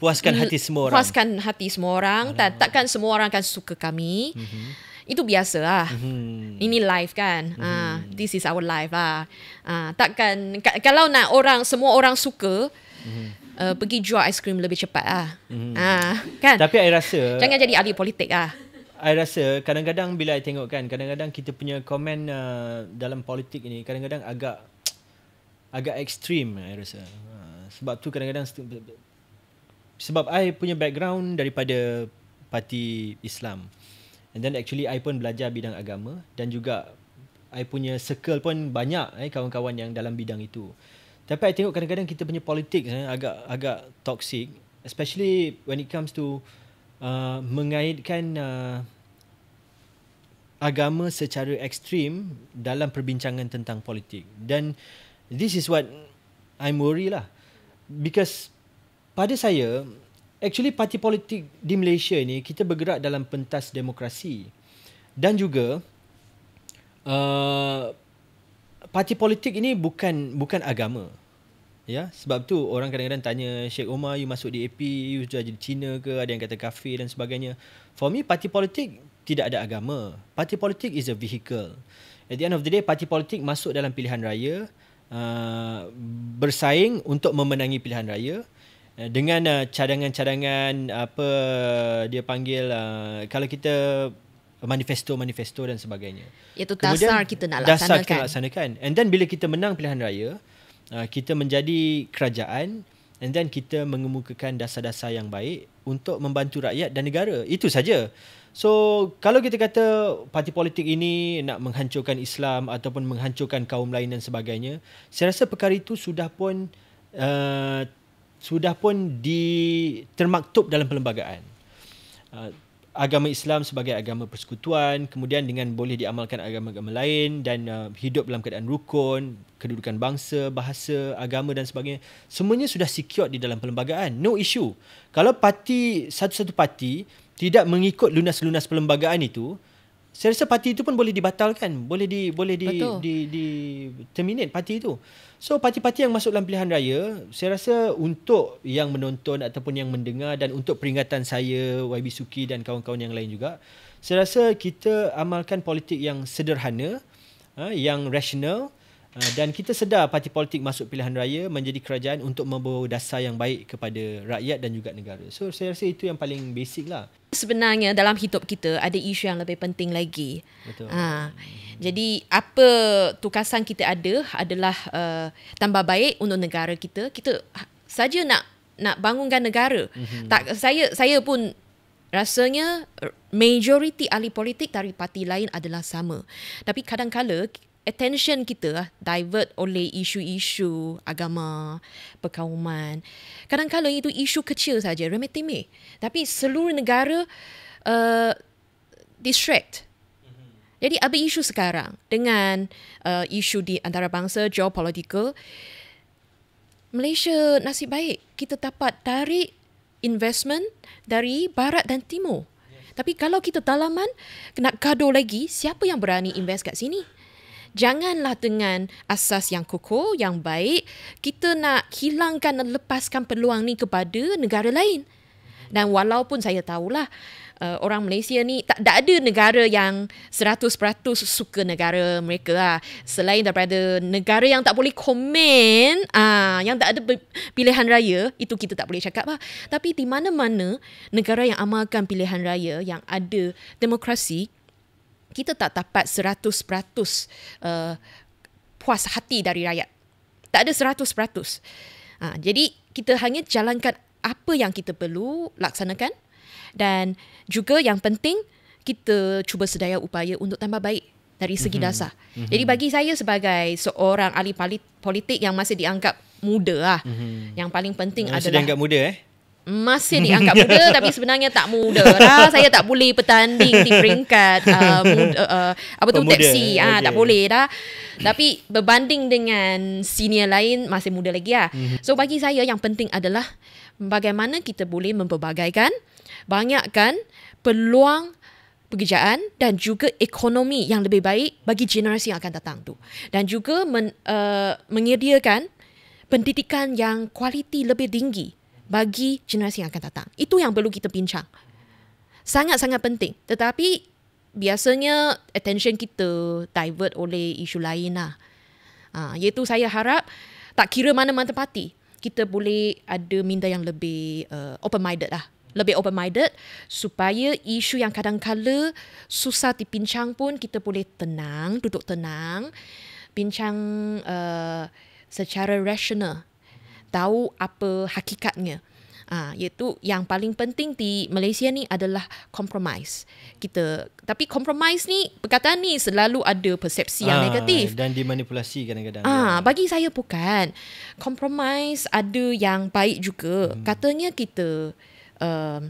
S2: puaskan hati semua orang. Puaskan hati semua orang, tak, takkan semua orang akan suka kami. Uh-huh. Itu biasa lah. Mm-hmm. Ini life kan. Mm-hmm. Uh, this is our life lah. Uh, takkan, kalau nak orang, semua orang suka, mm-hmm. uh, pergi jual aiskrim lebih cepat lah.
S1: Mm-hmm. Uh, kan? Tapi saya rasa... Jangan
S2: jadi ahli politik lah.
S1: I rasa kadang-kadang bila I tengok kan, kadang-kadang kita punya komen uh, dalam politik ini kadang-kadang agak agak ekstrim I rasa. Uh, sebab tu kadang-kadang sebab I punya background daripada parti Islam. And then actually I pun belajar bidang agama dan juga I punya circle pun banyak eh kawan-kawan yang dalam bidang itu. Tapi I tengok kadang-kadang kita punya politik eh, agak agak toxic especially when it comes to uh, mengaitkan uh, agama secara ekstrim dalam perbincangan tentang politik. Dan this is what I'm worried lah. Because pada saya, actually parti politik di Malaysia ni, kita bergerak dalam pentas demokrasi. Dan juga, uh, parti politik ini bukan bukan agama. Ya, sebab tu orang kadang-kadang tanya Sheikh Omar you masuk di DAP, you sudah jadi Cina ke, ada yang kata kafir dan sebagainya. For me parti politik tidak ada agama. Parti politik is a vehicle. At the end of the day, parti politik masuk dalam pilihan raya uh, bersaing untuk memenangi pilihan raya uh, dengan uh, cadangan-cadangan apa dia panggil uh, kalau kita manifesto-manifesto dan sebagainya.
S2: Itu dasar Kemudian, kita nak laksanakan. Dasar kita
S1: laksanakan. And then bila kita menang pilihan raya, uh, kita menjadi kerajaan and then kita mengemukakan dasar-dasar yang baik untuk membantu rakyat dan negara. Itu saja. So kalau kita kata parti politik ini nak menghancurkan Islam ataupun menghancurkan kaum lain dan sebagainya, saya rasa perkara itu sudah pun uh, sudah pun di termaktub dalam perlembagaan. Uh, agama Islam sebagai agama persekutuan, kemudian dengan boleh diamalkan agama-agama lain dan uh, hidup dalam keadaan rukun, kedudukan bangsa, bahasa, agama dan sebagainya, semuanya sudah secure di dalam perlembagaan. No issue. Kalau parti satu-satu parti tidak mengikut lunas-lunas perlembagaan itu saya rasa parti itu pun boleh dibatalkan boleh di boleh di Betul. di di terminate parti itu so parti-parti yang masuk dalam pilihan raya saya rasa untuk yang menonton ataupun yang mendengar dan untuk peringatan saya YB Suki dan kawan-kawan yang lain juga saya rasa kita amalkan politik yang sederhana ha, yang rasional Ah, dan kita sedar parti politik masuk pilihan raya menjadi kerajaan untuk membawa dasar yang baik kepada rakyat dan juga negara. So saya rasa itu yang paling basic lah.
S2: Sebenarnya dalam hidup kita ada isu yang lebih penting lagi. Betul. Ha. Jadi apa tukasan kita ada adalah uh, tambah baik untuk negara kita. Kita saja nak nak bangunkan negara. Mm-hmm. Tak saya saya pun rasanya majoriti ahli politik dari parti lain adalah sama. Tapi kadang kadang attention kita lah. divert oleh isu-isu agama, perkauman. Kadang-kadang itu isu kecil saja, remeh-temeh. Tapi seluruh negara uh, distract. Mm-hmm. Jadi apa isu sekarang dengan uh, isu di antara bangsa geopolitical Malaysia nasib baik kita dapat tarik investment dari barat dan timur. Yes. Tapi kalau kita dalaman nak gaduh lagi siapa yang berani invest kat sini? janganlah dengan asas yang kukuh, yang baik, kita nak hilangkan dan lepaskan peluang ni kepada negara lain. Dan walaupun saya tahulah, uh, orang Malaysia ni tak, tak ada negara yang 100% suka negara mereka lah. Selain daripada negara yang tak boleh komen, uh, yang tak ada pilihan raya, itu kita tak boleh cakap lah. Tapi di mana-mana negara yang amalkan pilihan raya, yang ada demokrasi, kita tak dapat 100% uh, puas hati dari rakyat. Tak ada 100%. Ha, jadi kita hanya jalankan apa yang kita perlu laksanakan dan juga yang penting kita cuba sedaya upaya untuk tambah baik dari segi mm-hmm. dasar. Mm-hmm. Jadi bagi saya sebagai seorang ahli politik yang masih dianggap muda lah. Mm-hmm. Yang paling penting masih adalah Masih dianggap muda eh? masih dianggap muda tapi sebenarnya tak muda lah saya tak boleh bertanding di peringkat uh, muda, uh, uh, apa tu Pemuda. tepsi ah okay. ha, tak boleh dah tapi berbanding dengan senior lain masih muda lagi ya. ha. so bagi saya yang penting adalah bagaimana kita boleh memperbagaikan banyakkan peluang pekerjaan dan juga ekonomi yang lebih baik bagi generasi yang akan datang tu dan juga men, uh, menyediakan pendidikan yang kualiti lebih tinggi bagi generasi yang akan datang. Itu yang perlu kita bincang. Sangat-sangat penting. Tetapi biasanya attention kita divert oleh isu lain lah. Ha, iaitu saya harap tak kira mana-mana parti, kita boleh ada minda yang lebih uh, open-minded lah. Lebih open-minded supaya isu yang kadang kadangkala susah dipincang pun kita boleh tenang, duduk tenang, bincang uh, secara rasional tahu apa hakikatnya. Ha, iaitu yang paling penting di Malaysia ni adalah compromise. Kita tapi compromise ni perkataan ni selalu ada persepsi ha, yang ah, negatif
S1: dan dimanipulasi kadang-kadang. Ah,
S2: ha, bagi saya bukan. Compromise ada yang baik juga. Hmm. Katanya kita um,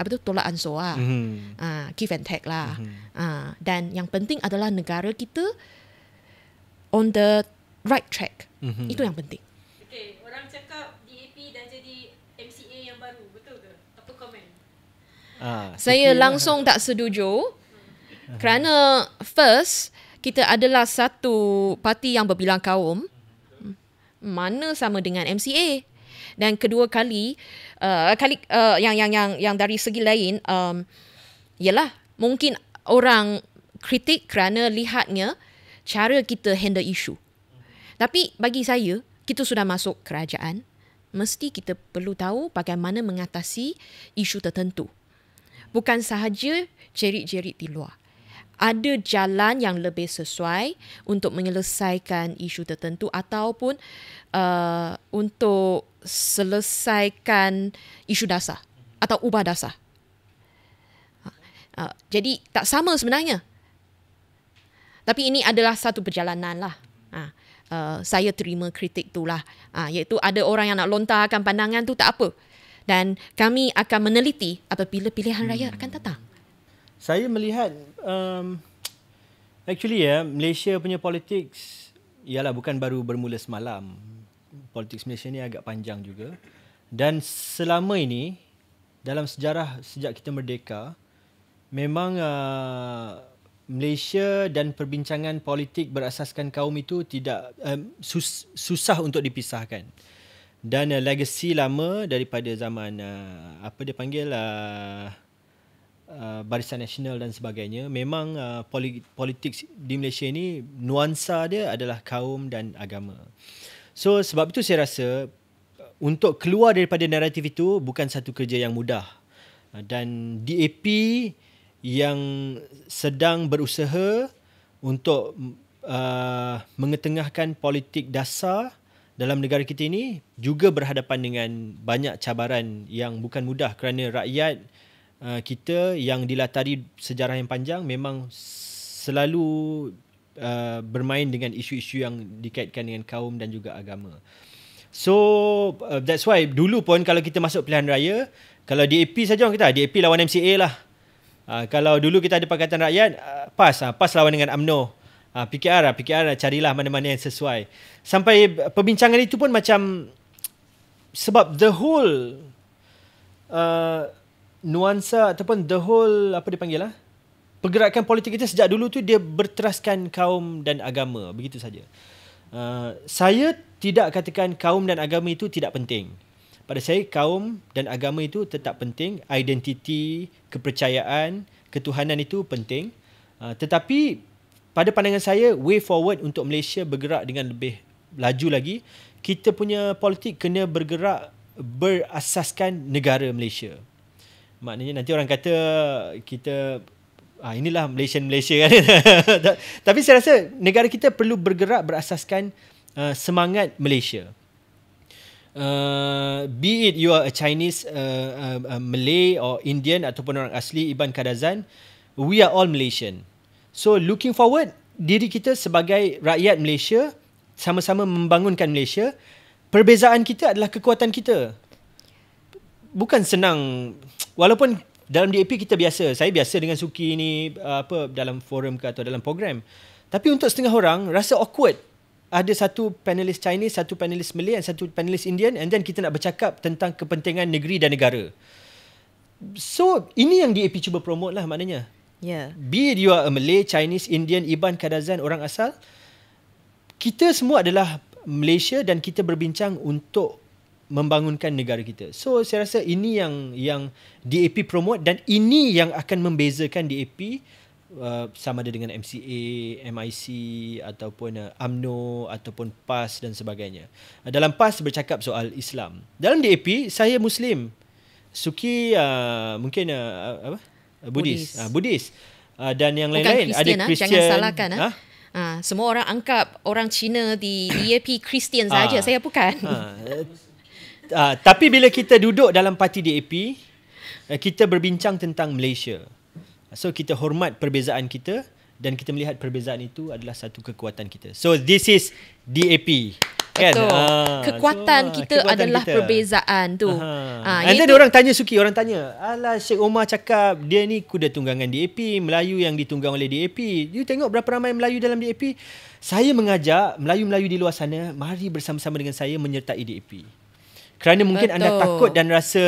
S2: apa tu tolak ansur lah. Hmm. Ha, give and take lah. Hmm. Ha, dan yang penting adalah negara kita on the right track. Hmm. Itu yang penting orang cakap DAP dah jadi
S1: MCA yang baru betul ke apa komen ah, saya okay. Lah.
S2: langsung tak setuju hmm. kerana first kita adalah satu parti yang berbilang kaum hmm. mana sama dengan MCA dan kedua kali uh, kali uh, yang yang yang yang dari segi lain um yalah mungkin orang kritik kerana lihatnya cara kita handle isu tapi bagi saya kita sudah masuk kerajaan, mesti kita perlu tahu bagaimana mengatasi isu tertentu. Bukan sahaja jerit-jerit di luar. Ada jalan yang lebih sesuai untuk menyelesaikan isu tertentu ataupun uh, untuk selesaikan isu dasar atau ubah dasar. Uh, jadi tak sama sebenarnya. Tapi ini adalah satu perjalanan lah uh, saya terima kritik itulah uh, ah, iaitu ada orang yang nak lontarkan pandangan tu tak apa dan kami akan meneliti apabila pilihan raya akan datang
S1: saya melihat um, actually ya Malaysia punya politik ialah bukan baru bermula semalam politik Malaysia ni agak panjang juga dan selama ini dalam sejarah sejak kita merdeka memang uh, Malaysia dan perbincangan politik berasaskan kaum itu tidak um, sus, susah untuk dipisahkan. Dan uh, legasi lama daripada zaman uh, apa dia panggil uh, uh, Barisan Nasional dan sebagainya memang uh, politik di Malaysia ini nuansa dia adalah kaum dan agama. So sebab itu saya rasa untuk keluar daripada naratif itu bukan satu kerja yang mudah. dan DAP yang sedang berusaha untuk uh, mengetengahkan politik dasar dalam negara kita ini juga berhadapan dengan banyak cabaran yang bukan mudah kerana rakyat uh, kita yang dilatari sejarah yang panjang memang selalu uh, bermain dengan isu-isu yang dikaitkan dengan kaum dan juga agama. So uh, that's why dulu pun kalau kita masuk pilihan raya kalau DAP saja orang kata DAP lawan MCA lah. Ah, kalau dulu kita ada Pakatan Rakyat, uh, PAS. Uh, PAS lawan dengan UMNO. Uh, PKR, uh, PKR uh, carilah mana-mana yang sesuai. Sampai perbincangan itu pun macam... Sebab the whole... Uh, nuansa ataupun the whole... Apa dia lah? Pergerakan politik kita sejak dulu tu dia berteraskan kaum dan agama. Begitu saja. Uh, saya tidak katakan kaum dan agama itu tidak penting pada saya kaum dan agama itu tetap penting identiti kepercayaan ketuhanan itu penting uh, tetapi pada pandangan saya way forward untuk Malaysia bergerak dengan lebih laju lagi kita punya politik kena bergerak berasaskan negara Malaysia maknanya nanti orang kata kita ah inilah Malaysian Malaysia kan tapi saya rasa negara kita perlu bergerak berasaskan uh, semangat Malaysia Uh, be it you are a Chinese, uh, uh, uh, Malay or Indian ataupun orang asli Iban Kadazan, we are all Malaysian. So looking forward, diri kita sebagai rakyat Malaysia sama-sama membangunkan Malaysia, perbezaan kita adalah kekuatan kita. Bukan senang walaupun dalam DAP kita biasa, saya biasa dengan Suki ni apa dalam forum ke atau dalam program. Tapi untuk setengah orang rasa awkward ada satu panelis Chinese, satu panelis Malay and satu panelis Indian and then kita nak bercakap tentang kepentingan negeri dan negara. So, ini yang DAP cuba promote lah maknanya. Yeah. Be it you are a Malay, Chinese, Indian, Iban, Kadazan, orang asal, kita semua adalah Malaysia dan kita berbincang untuk membangunkan negara kita. So saya rasa ini yang yang DAP promote dan ini yang akan membezakan DAP Uh, sama ada dengan MCA, MIC ataupun AMNO uh, ataupun PAS dan sebagainya. Uh, dalam PAS bercakap soal Islam. Dalam DAP saya Muslim. Suki uh, mungkin uh, uh apa? Budis. Budis. Uh, uh, uh, dan yang lain-lain ada ha? Christian. Jangan salahkan. Ha? Ha?
S2: Ha, semua orang anggap orang Cina di DAP Christian saja. Ha. Saya bukan. Ha.
S1: Ha. Tapi bila kita duduk dalam parti DAP, kita berbincang tentang Malaysia. So kita hormat perbezaan kita dan kita melihat perbezaan itu adalah satu kekuatan kita. So this is DAP. Kan? Betul. Ha, kekuatan so, kita kekuatan adalah kita.
S2: perbezaan tu. Ha, Nanti ada
S1: orang tanya Suki, orang tanya,
S2: Alah Syekh Omar cakap dia
S1: ni kuda tunggangan DAP, Melayu yang ditunggang oleh DAP. You tengok berapa ramai Melayu dalam DAP. Saya mengajak Melayu-Melayu di luar sana, mari bersama-sama dengan saya menyertai DAP. Kerana mungkin Betul. anda takut dan rasa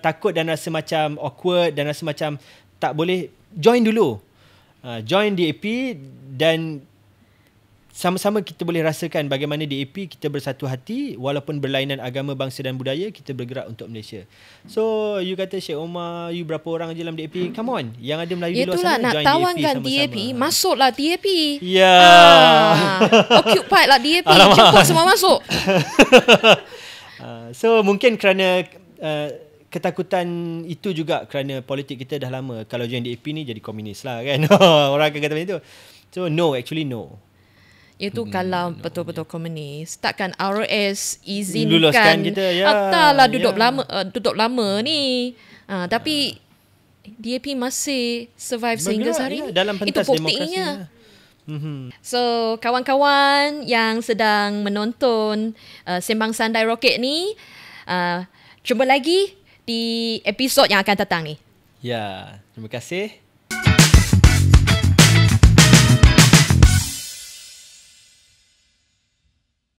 S1: takut dan rasa macam awkward dan rasa macam tak boleh join dulu. Uh, join DAP dan sama-sama kita boleh rasakan bagaimana DAP kita bersatu hati walaupun berlainan agama, bangsa dan budaya kita bergerak untuk Malaysia. So you kata Syek Omar, you berapa orang je dalam DAP? Come on, yang ada
S2: Melayu Itulah, di luar sana nak join DAP kan sama-sama. DAP, masuklah DAP. Ya.
S1: Yeah. Uh,
S2: occupied lah DAP, Alamak. cukup semua masuk. uh, so mungkin
S1: kerana uh, ketakutan itu juga kerana politik kita dah lama kalau join DAP ni jadi komunis lah kan orang akan kata macam tu so no actually no
S2: itu hmm, kalau betul-betul yeah. komunis takkan RS izinkan luluskan kita ya yeah, lah ya. duduk yeah. lama uh, duduk lama ni uh, tapi uh, DAP masih survive sehingga hari yeah, dalam pentas itu buktinya mhm. So kawan-kawan yang sedang menonton uh, Sembang Sandai Roket ni uh, Cuba lagi di episod yang akan datang ni.
S1: Ya, terima kasih.